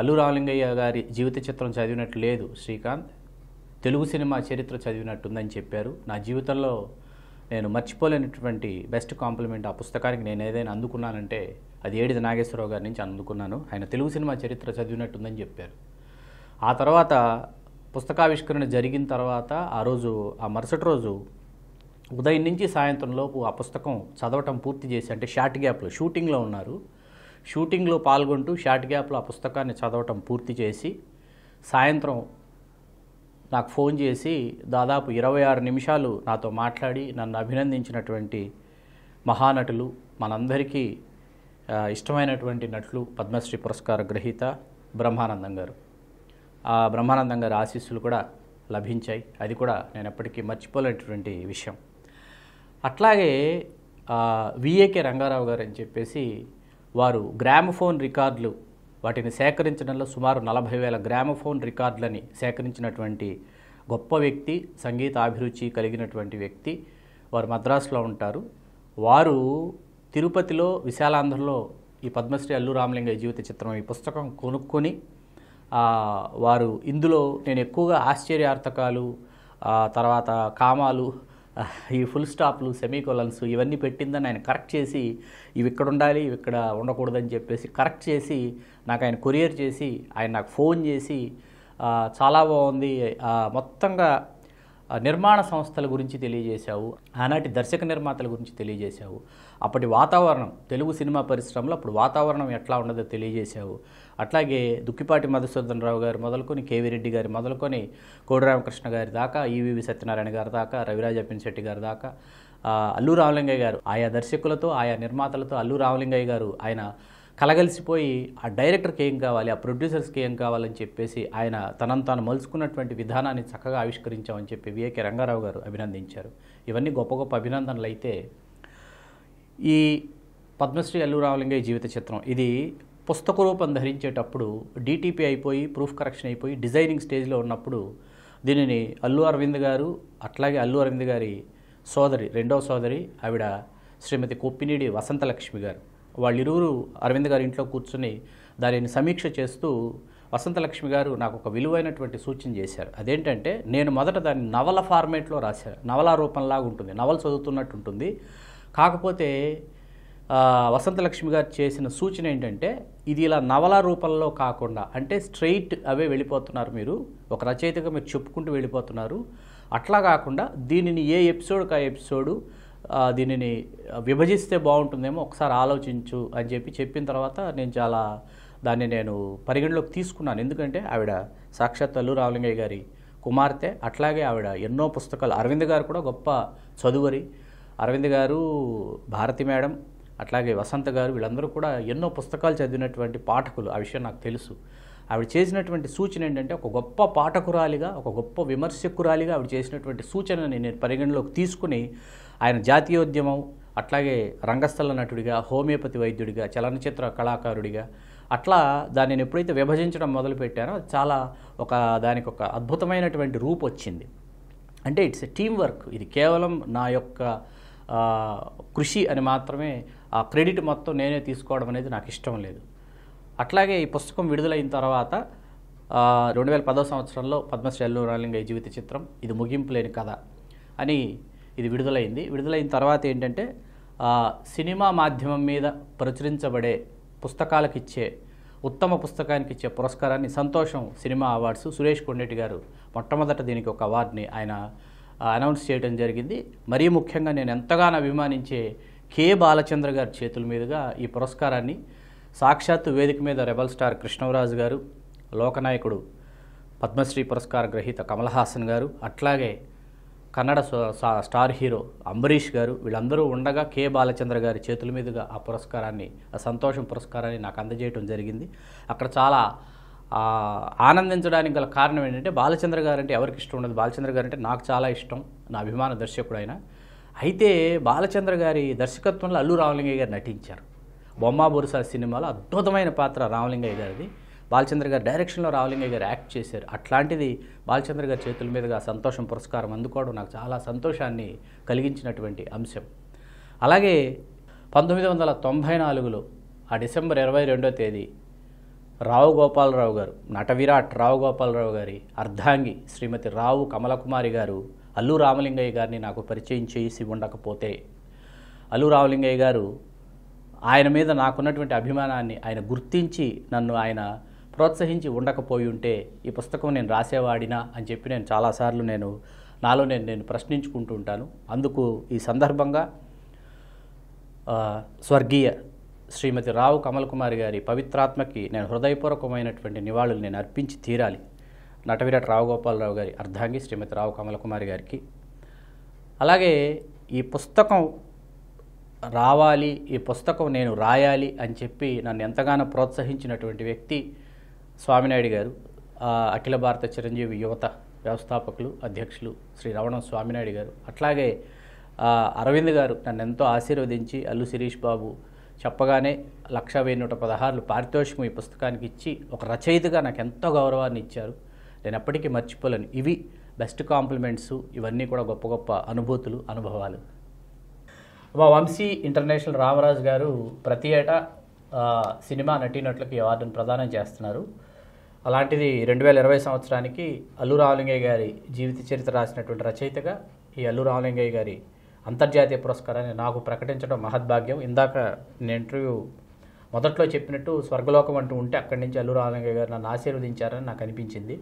అల్లు రామలింగయ్య గారి జీవిత చిత్రం చదివినట్టు లేదు శ్రీకాంత్ తెలుగు సినిమా చరిత్ర చదివినట్టుందని చెప్పారు నా జీవితంలో నేను మర్చిపోలేనటువంటి బెస్ట్ కాంప్లిమెంట్ ఆ పుస్తకానికి నేను ఏదైనా అందుకున్నానంటే అది ఏడిది నాగేశ్వరరావు గారి నుంచి అందుకున్నాను ఆయన తెలుగు సినిమా చరిత్ర చదివినట్టుందని చెప్పారు ఆ తర్వాత పుస్తకావిష్కరణ జరిగిన తర్వాత ఆ రోజు ఆ మరుసటి రోజు ఉదయం నుంచి సాయంత్రంలోపు ఆ పుస్తకం చదవటం పూర్తి చేసి అంటే షార్ట్ గ్యాప్లో షూటింగ్లో ఉన్నారు షూటింగ్లో పాల్గొంటూ షార్ట్ గ్యాప్లో ఆ పుస్తకాన్ని చదవటం పూర్తి చేసి సాయంత్రం నాకు ఫోన్ చేసి దాదాపు ఇరవై ఆరు నిమిషాలు నాతో మాట్లాడి నన్ను అభినందించినటువంటి మహానటులు మనందరికీ ఇష్టమైనటువంటి నటులు పద్మశ్రీ పురస్కార గ్రహీత బ్రహ్మానందం గారు ఆ బ్రహ్మానందం గారి ఆశీస్సులు కూడా లభించాయి అది కూడా నేను ఎప్పటికీ మర్చిపోలేనటువంటి విషయం అట్లాగే విఏకే రంగారావు గారు అని చెప్పేసి వారు గ్రామఫోన్ రికార్డులు వాటిని సేకరించడంలో సుమారు నలభై వేల గ్రామఫోన్ రికార్డులని సేకరించినటువంటి గొప్ప వ్యక్తి సంగీత అభిరుచి కలిగినటువంటి వ్యక్తి వారు మద్రాసులో ఉంటారు వారు తిరుపతిలో విశాలాంధ్రలో ఈ పద్మశ్రీ అల్లు రామలింగయ్య జీవిత చిత్రం ఈ పుస్తకం కొనుక్కొని వారు ఇందులో నేను ఎక్కువగా ఆశ్చర్యార్థకాలు తర్వాత కామాలు ఈ ఫుల్ స్టాప్లు సెమీకోలన్స్ ఇవన్నీ పెట్టిందని ఆయన కరెక్ట్ చేసి ఇవి ఇక్కడ ఉండాలి ఇవి ఇక్కడ ఉండకూడదని చెప్పేసి కరెక్ట్ చేసి నాకు ఆయన కొరియర్ చేసి ఆయన నాకు ఫోన్ చేసి చాలా బాగుంది మొత్తంగా నిర్మాణ సంస్థల గురించి తెలియజేశావు ఆనాటి దర్శక నిర్మాతల గురించి తెలియజేశావు అప్పటి వాతావరణం తెలుగు సినిమా పరిశ్రమలో అప్పుడు వాతావరణం ఎట్లా ఉండదో తెలియజేశావు అట్లాగే దుక్కిపాటి మధుసూదన్ రావు గారు మొదలుకొని కేవీరెడ్డి గారు మొదలుకొని కోడిరామకృష్ణ గారి దాకా ఈవీవి సత్యనారాయణ గారి దాకా రవిరాజ అప్పినశెట్టి గారి దాకా అల్లు రామలింగయ్య గారు ఆయా దర్శకులతో ఆయా నిర్మాతలతో అల్లు రామలింగయ్య గారు ఆయన కలగలిసిపోయి ఆ డైరెక్టర్కి ఏం కావాలి ఆ ప్రొడ్యూసర్స్కి ఏం కావాలని చెప్పేసి ఆయన తనను తాను మలుచుకున్నటువంటి విధానాన్ని చక్కగా ఆవిష్కరించామని చెప్పి విఏకే రంగారావు గారు అభినందించారు ఇవన్నీ గొప్ప గొప్ప అభినందనలు అయితే ఈ పద్మశ్రీ అల్లు రామలింగయ్య జీవిత చిత్రం ఇది పుస్తక రూపం ధరించేటప్పుడు డీటీపీ అయిపోయి ప్రూఫ్ కరెక్షన్ అయిపోయి డిజైనింగ్ స్టేజ్లో ఉన్నప్పుడు దీనిని అల్లు అరవింద్ గారు అట్లాగే అల్లు అరవింద్ గారి సోదరి రెండవ సోదరి ఆవిడ శ్రీమతి కొప్పినీడి వసంతలక్ష్మి గారు వాళ్ళిరువురు అరవింద్ గారి ఇంట్లో కూర్చుని దానిని సమీక్ష చేస్తూ వసంతలక్ష్మి గారు నాకు ఒక విలువైనటువంటి సూచన చేశారు అదేంటంటే నేను మొదట దాన్ని నవల ఫార్మేట్లో రాశాను నవలా రూపంలాగా ఉంటుంది నవల చదువుతున్నట్టు ఉంటుంది కాకపోతే వసంతలక్ష్మి గారు చేసిన సూచన ఏంటంటే ఇది ఇలా నవల రూపంలో కాకుండా అంటే స్ట్రైట్ అవే వెళ్ళిపోతున్నారు మీరు ఒక రచయితగా మీరు చెప్పుకుంటూ వెళ్ళిపోతున్నారు అట్లా కాకుండా దీనిని ఏ ఎపిసోడ్కి ఆ ఎపిసోడు దీనిని విభజిస్తే బాగుంటుందేమో ఒకసారి ఆలోచించు అని చెప్పి చెప్పిన తర్వాత నేను చాలా దాన్ని నేను పరిగణలోకి తీసుకున్నాను ఎందుకంటే ఆవిడ సాక్షాత్ అల్లు రావలింగయ్య గారి కుమార్తె అట్లాగే ఆవిడ ఎన్నో పుస్తకాలు అరవింద్ గారు కూడా గొప్ప చదువరి అరవింద్ గారు భారతి మేడం అట్లాగే వసంత గారు వీళ్ళందరూ కూడా ఎన్నో పుస్తకాలు చదివినటువంటి పాఠకులు ఆ విషయం నాకు తెలుసు ఆవిడ చేసినటువంటి సూచన ఏంటంటే ఒక గొప్ప పాఠకురాలిగా ఒక గొప్ప విమర్శకురాలిగా ఆవిడ చేసినటువంటి సూచనని నేను పరిగణలోకి తీసుకుని ఆయన జాతీయోద్యమం అట్లాగే రంగస్థల నటుడిగా హోమియోపతి వైద్యుడిగా చలనచిత్ర కళాకారుడిగా అట్లా దాన్ని నేను ఎప్పుడైతే విభజించడం మొదలుపెట్టానో చాలా ఒక దానికి ఒక అద్భుతమైనటువంటి రూపు వచ్చింది అంటే ఇట్స్ ఎ టీం వర్క్ ఇది కేవలం నా యొక్క కృషి అని మాత్రమే ఆ క్రెడిట్ మొత్తం నేనే తీసుకోవడం అనేది నాకు ఇష్టం లేదు అట్లాగే ఈ పుస్తకం విడుదలైన తర్వాత రెండు వేల పదో సంవత్సరంలో పద్మశ్రీ అల్లు రాలింగ జీవిత చిత్రం ఇది ముగింపు లేని కథ అని ఇది విడుదలైంది విడుదలైన తర్వాత ఏంటంటే సినిమా మాధ్యమం మీద ప్రచురించబడే పుస్తకాలకు ఇచ్చే ఉత్తమ పుస్తకానికి ఇచ్చే పురస్కారాన్ని సంతోషం సినిమా అవార్డ్స్ సురేష్ కొండెట్టి గారు మొట్టమొదట దీనికి ఒక అవార్డుని ఆయన అనౌన్స్ చేయడం జరిగింది మరీ ముఖ్యంగా నేను ఎంతగానో అభిమానించే కె బాలచంద్ర గారి చేతుల మీదుగా ఈ పురస్కారాన్ని సాక్షాత్తు వేదిక మీద రెబల్ స్టార్ కృష్ణవరాజు గారు లోకనాయకుడు పద్మశ్రీ పురస్కార గ్రహీత కమల్ హాసన్ గారు అట్లాగే కన్నడ స్టార్ హీరో అంబరీష్ గారు వీళ్ళందరూ ఉండగా కె బాలచంద్ర గారి చేతుల మీదుగా ఆ పురస్కారాన్ని ఆ సంతోషం పురస్కారాన్ని నాకు అందజేయటం జరిగింది అక్కడ చాలా ఆనందించడానికి గల కారణం ఏంటంటే బాలచంద్ర గారు అంటే ఎవరికి ఇష్టం ఉండదు బాలచంద్ర గారు అంటే నాకు చాలా ఇష్టం నా అభిమాన దర్శకుడు అయినా అయితే బాలచంద్ర గారి దర్శకత్వంలో అల్లు రామలింగయ్య గారు నటించారు బొమ్మ బొరుసా సినిమాలో అద్భుతమైన పాత్ర రామలింగయ్య గారిది బాలచంద్ర గారు డైరెక్షన్లో రామలింగయ్య గారు యాక్ట్ చేశారు అట్లాంటిది బాలచంద్ర గారి చేతుల మీదుగా సంతోషం పురస్కారం అందుకోవడం నాకు చాలా సంతోషాన్ని కలిగించినటువంటి అంశం అలాగే పంతొమ్మిది వందల తొంభై నాలుగులో ఆ డిసెంబర్ ఇరవై రెండో తేదీ రావు గోపాలరావు గారు నట విరాట్ రావు గోపాలరావు గారి అర్ధాంగి శ్రీమతి రావు కమలకుమారి గారు అల్లు రామలింగయ్య గారిని నాకు పరిచయం చేసి ఉండకపోతే అల్లు రామలింగయ్య గారు ఆయన మీద నాకున్నటువంటి అభిమానాన్ని ఆయన గుర్తించి నన్ను ఆయన ప్రోత్సహించి ఉండకపోయి ఉంటే ఈ పుస్తకం నేను రాసేవాడినా అని చెప్పి నేను చాలాసార్లు నేను నాలో నేను నేను ప్రశ్నించుకుంటూ ఉంటాను అందుకు ఈ సందర్భంగా స్వర్గీయ శ్రీమతి రావు కమల్ కుమార్ గారి పవిత్రాత్మకి నేను హృదయపూర్వకమైనటువంటి నివాళులు నేను అర్పించి తీరాలి నటవిరాట్ రావు గోపాలరావు గారి అర్ధాంగి శ్రీమతి రావు కమలకుమారి గారికి అలాగే ఈ పుస్తకం రావాలి ఈ పుస్తకం నేను రాయాలి అని చెప్పి నన్ను ఎంతగానో ప్రోత్సహించినటువంటి వ్యక్తి స్వామినాయుడు గారు అఖిల భారత చిరంజీవి యువత వ్యవస్థాపకులు అధ్యక్షులు శ్రీ రవణం స్వామినాయుడు గారు అట్లాగే అరవింద్ గారు నన్ను ఎంతో ఆశీర్వదించి అల్లు శిరీష్ బాబు చెప్పగానే లక్ష వెయ్యి నూట పదహారులు పారితోషికం ఈ పుస్తకానికి ఇచ్చి ఒక రచయితగా నాకు ఎంతో గౌరవాన్ని ఇచ్చారు నేను ఎప్పటికీ మర్చిపోలేను ఇవి బెస్ట్ కాంప్లిమెంట్స్ ఇవన్నీ కూడా గొప్ప గొప్ప అనుభూతులు అనుభవాలు మా వంశీ ఇంటర్నేషనల్ రామరాజు గారు ప్రతి ఏటా సినిమా నటీనటులకి అవార్డును ప్రదానం చేస్తున్నారు అలాంటిది రెండు వేల ఇరవై సంవత్సరానికి అల్లు రావలింగయ్య గారి జీవిత చరిత్ర రాసినటువంటి రచయితగా ఈ అల్లు రావలింగయ్య గారి అంతర్జాతీయ పురస్కారాన్ని నాకు ప్రకటించడం మహద్భాగ్యం ఇందాక నేను ఇంటర్వ్యూ మొదట్లో చెప్పినట్టు స్వర్గలోకం అంటూ ఉంటే అక్కడి నుంచి అల్లు రావలింగయ్య గారు నన్ను ఆశీర్వదించారని నాకు అనిపించింది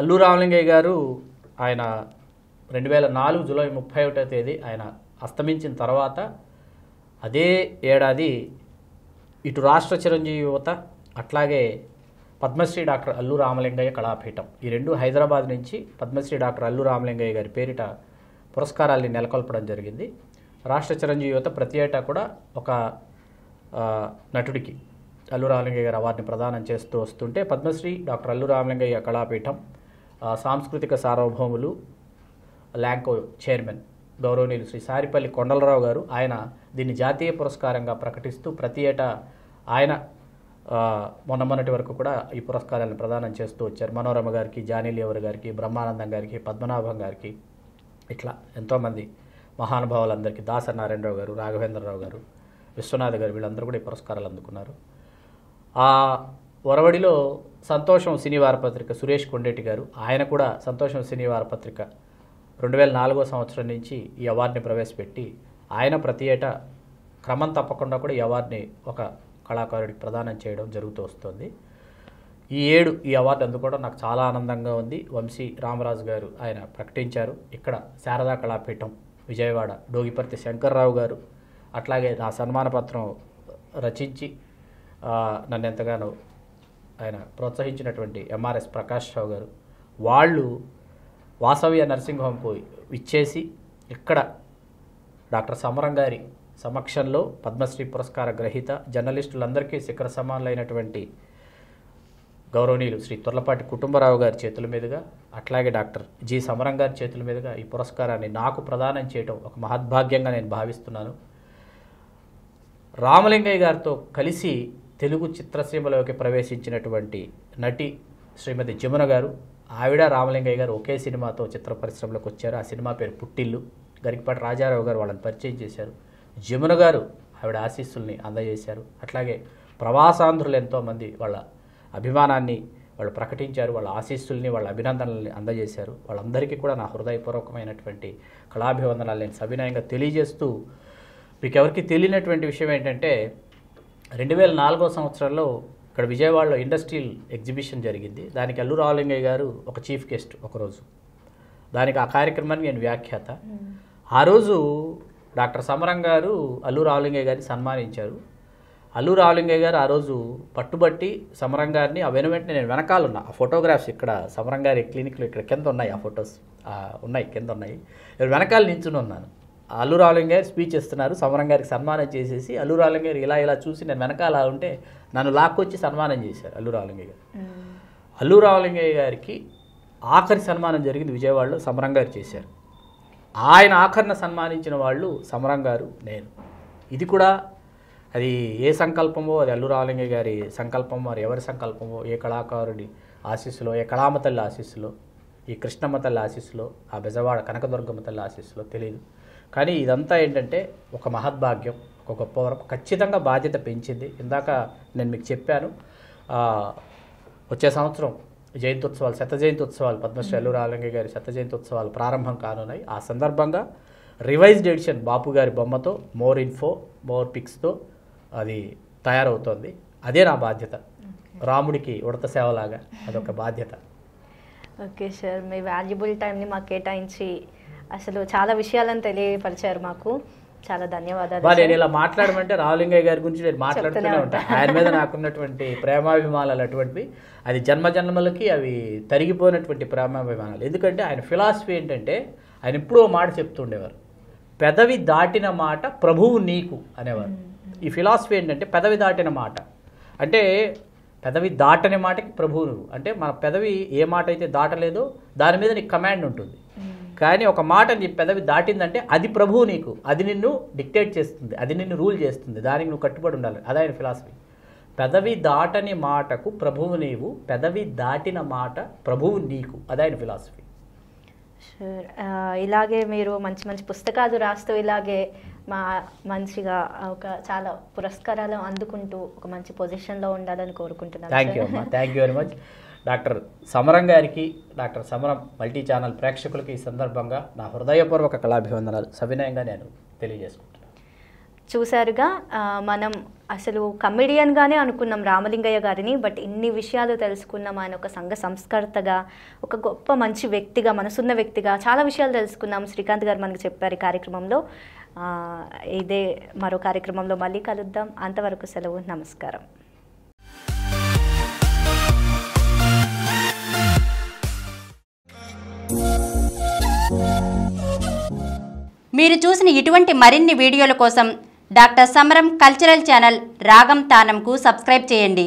అల్లు రామలింగయ్య గారు ఆయన రెండు వేల నాలుగు జూలై ముప్పై ఒకటో తేదీ ఆయన అస్తమించిన తర్వాత అదే ఏడాది ఇటు రాష్ట్ర చిరంజీవి యువత అట్లాగే పద్మశ్రీ డాక్టర్ అల్లు రామలింగయ్య కళాపీఠం ఈ రెండు హైదరాబాద్ నుంచి పద్మశ్రీ డాక్టర్ అల్లు రామలింగయ్య గారి పేరిట పురస్కారాల్ని నెలకొల్పడం జరిగింది రాష్ట్ర చిరంజీవి యువత ప్రతి ఏటా కూడా ఒక నటుడికి అల్లు రామలింగయ్య గారు అవార్డుని ప్రదానం చేస్తూ వస్తుంటే పద్మశ్రీ డాక్టర్ అల్లు రామలింగయ్య కళాపీఠం సాంస్కృతిక సార్వభౌములు ల్యాంకో చైర్మన్ గౌరవనీయులు శ్రీ సారిపల్లి కొండలరావు గారు ఆయన దీన్ని జాతీయ పురస్కారంగా ప్రకటిస్తూ ప్రతి ఏటా ఆయన మొన్న మొన్నటి వరకు కూడా ఈ పురస్కారాలను ప్రదానం చేస్తూ వచ్చారు మనోరమ గారికి జానీలియవర్ గారికి బ్రహ్మానందం గారికి పద్మనాభం గారికి ఇట్లా ఎంతోమంది మహానుభావులందరికీ నారాయణరావు గారు రాఘవేంద్రరావు గారు విశ్వనాథ్ గారు వీళ్ళందరూ కూడా ఈ పురస్కారాలు అందుకున్నారు ఆ ఒరవడిలో సంతోషం సినీవార పత్రిక సురేష్ కొండేటి గారు ఆయన కూడా సంతోషం సినీవార పత్రిక రెండు వేల నాలుగో సంవత్సరం నుంచి ఈ అవార్డుని ప్రవేశపెట్టి ఆయన ప్రతి ఏటా క్రమం తప్పకుండా కూడా ఈ అవార్డుని ఒక కళాకారుడికి ప్రదానం చేయడం జరుగుతూ వస్తుంది ఈ ఏడు ఈ అవార్డు అందుకోవడం నాకు చాలా ఆనందంగా ఉంది వంశీ రామరాజు గారు ఆయన ప్రకటించారు ఇక్కడ శారదా కళాపీఠం విజయవాడ డోగిపర్తి శంకర్రావు గారు అట్లాగే నా సన్మాన పత్రం రచించి నన్ను ఎంతగానో ఆయన ప్రోత్సహించినటువంటి ఎంఆర్ఎస్ ప్రకాష్ రావు గారు వాళ్ళు వాసవ్య నర్సింగ్ హోమ్ పోయి ఇచ్చేసి ఇక్కడ డాక్టర్ సమరం గారి సమక్షంలో పద్మశ్రీ పురస్కార గ్రహీత జర్నలిస్టులందరికీ శిఖర సమానులైనటువంటి గౌరవనీయులు శ్రీ తొర్లపాటి కుటుంబరావు గారి చేతుల మీదుగా అట్లాగే డాక్టర్ జి సమరం గారి చేతుల మీదుగా ఈ పురస్కారాన్ని నాకు ప్రదానం చేయటం ఒక మహద్భాగ్యంగా నేను భావిస్తున్నాను రామలింగయ్య గారితో కలిసి తెలుగు చిత్రసీమలోకి ప్రవేశించినటువంటి నటి శ్రీమతి జమున గారు ఆవిడ రామలింగయ్య గారు ఒకే సినిమాతో చిత్ర పరిశ్రమలోకి వచ్చారు ఆ సినిమా పేరు పుట్టిల్లు గరికపాటి రాజారావు గారు వాళ్ళని పరిచయం చేశారు జమున గారు ఆవిడ ఆశీస్సుల్ని అందజేశారు అట్లాగే ప్రవాసాంధ్రులు ఎంతోమంది వాళ్ళ అభిమానాన్ని వాళ్ళు ప్రకటించారు వాళ్ళ ఆశీస్సుల్ని వాళ్ళ అభినందనల్ని అందజేశారు వాళ్ళందరికీ కూడా నా హృదయపూర్వకమైనటువంటి కళాభివందనాలు నేను సవినయంగా తెలియజేస్తూ మీకు ఎవరికి తెలియనటువంటి విషయం ఏంటంటే రెండు వేల నాలుగో సంవత్సరంలో ఇక్కడ విజయవాడలో ఇండస్ట్రియల్ ఎగ్జిబిషన్ జరిగింది దానికి అల్లు రావులింగయ్య గారు ఒక చీఫ్ గెస్ట్ ఒకరోజు దానికి ఆ కార్యక్రమానికి నేను వ్యాఖ్యాత ఆ రోజు డాక్టర్ సమరం గారు అల్లు రావులింగయ్య గారిని సన్మానించారు అల్లు రావులింగయ్య గారు ఆ రోజు పట్టుబట్టి సమరం గారిని ఆ వెను వెంటనే నేను వెనకాలన్నా ఆ ఫోటోగ్రాఫ్స్ ఇక్కడ సమరం గారి క్లినిక్లో ఇక్కడ కింద ఉన్నాయి ఆ ఫొటోస్ ఉన్నాయి కింద ఉన్నాయి నేను వెనకాల నించుని ఉన్నాను అల్లు రావులం గారు స్పీచ్ ఇస్తున్నారు సమరం గారికి సన్మానం చేసేసి అల్లు రావులం గారు ఇలా ఇలా చూసి నేను వెనకాల ఉంటే నన్ను లాక్కొచ్చి సన్మానం చేశారు అల్లు రావులింగయ్య గారు అల్లు రావులింగయ్య గారికి ఆఖరి సన్మానం జరిగింది విజయవాడలో సమరం గారు చేశారు ఆయన ఆఖరిన సన్మానించిన వాళ్ళు సమరం గారు నేను ఇది కూడా అది ఏ సంకల్పమో అది అల్లు రావులింగయ్య గారి సంకల్పం మరి ఎవరి సంకల్పమో ఏ కళాకారుడి ఆశీస్సులో ఏ కళామతల్లి ఆశీస్సులో ఈ కృష్ణమ్మ తల్లి ఆశీస్సులో ఆ బెజవాడ కనకదుర్గమ్మ తల్లి ఆశీస్సులో తెలియదు కానీ ఇదంతా ఏంటంటే ఒక మహద్భాగ్యం ఒక గొప్ప వరం ఖచ్చితంగా బాధ్యత పెంచింది ఇందాక నేను మీకు చెప్పాను వచ్చే సంవత్సరం జయంత్యుత్సవాలు శత జయంత్యుత్సవాలు పద్మశ్రీ రాలంగి గారి శత జయంత్యుత్సవాలు ప్రారంభం కానున్నాయి ఆ సందర్భంగా రివైజ్డ్ ఎడిషన్ బాపు గారి బొమ్మతో మోర్ ఇన్ఫో మోర్ పిక్స్తో అది తయారవుతోంది అదే నా బాధ్యత రాముడికి ఉడత సేవలాగా అదొక బాధ్యత ఓకే సార్ మీ వాల్యుబుల్ టైంని మాకు కేటాయించి అసలు చాలా విషయాలను తెలియపరిచారు మాకు చాలా ధన్యవాదాలు నేను ఇలా మాట్లాడమంటే రాహులింగయ్య గారి గురించి నేను మాట్లాడుతూనే ఉంటాను ఆయన మీద నాకున్నటువంటి ప్రేమాభిమానాలు అటువంటివి అది జన్మ జన్మలకి అవి తరిగిపోయినటువంటి ప్రేమాభిమానాలు ఎందుకంటే ఆయన ఫిలాసఫీ ఏంటంటే ఆయన ఎప్పుడో మాట చెప్తుండేవారు పెదవి దాటిన మాట ప్రభువు నీకు అనేవారు ఈ ఫిలాసఫీ ఏంటంటే పెదవి దాటిన మాట అంటే పెదవి దాటని మాటకి ప్రభువు నువ్వు అంటే మన పెదవి ఏ మాట అయితే దాటలేదో దాని మీద నీకు కమాండ్ ఉంటుంది కానీ ఒక మాట నీ పెదవి దాటిందంటే అది ప్రభువు నీకు అది నిన్ను డిక్టేట్ చేస్తుంది అది నిన్ను రూల్ చేస్తుంది దానికి నువ్వు కట్టుబడి ఉండాలి అదే ఆయన ఫిలాసఫీ పెదవి దాటని మాటకు ప్రభువు నీవు పెదవి దాటిన మాట ప్రభువు నీకు అదే ఆయన ఫిలాసఫీ ఇలాగే మీరు మంచి మంచి పుస్తకాలు రాస్తూ ఇలాగే మా మంచిగా ఒక చాలా పురస్కారాలు అందుకుంటూ ఒక మంచి పొజిషన్లో ఉండాలని కోరుకుంటున్నాను thank you thank you very much doctor Samaram గారికి డాక్టర్ సమరం మల్టీ ఛానల్ ప్రేక్షకులకి ఈ సందర్భంగా నా హృదయపూర్వక కళాభివందనాలు సవినయంగా నేను తెలియజేసుకుంటున్నాను చూశారుగా మనం అసలు కమెడియన్గానే అనుకున్నాం రామలింగయ్య గారిని బట్ ఇన్ని విషయాలు తెలుసుకున్నాం ఆయన ఒక సంఘ సంస్కర్తగా ఒక గొప్ప మంచి వ్యక్తిగా మనసున్న వ్యక్తిగా చాలా విషయాలు తెలుసుకున్నాం శ్రీకాంత్ గారు మనకు చెప్పారు కార్యక్రమంలో ఇదే మరో కార్యక్రమంలో మళ్ళీ కలుద్దాం అంతవరకు సెలవు నమస్కారం మీరు చూసిన ఇటువంటి మరిన్ని వీడియోల కోసం డాక్టర్ సమరం కల్చరల్ ఛానల్ రాగం తానంకు సబ్స్క్రైబ్ చేయండి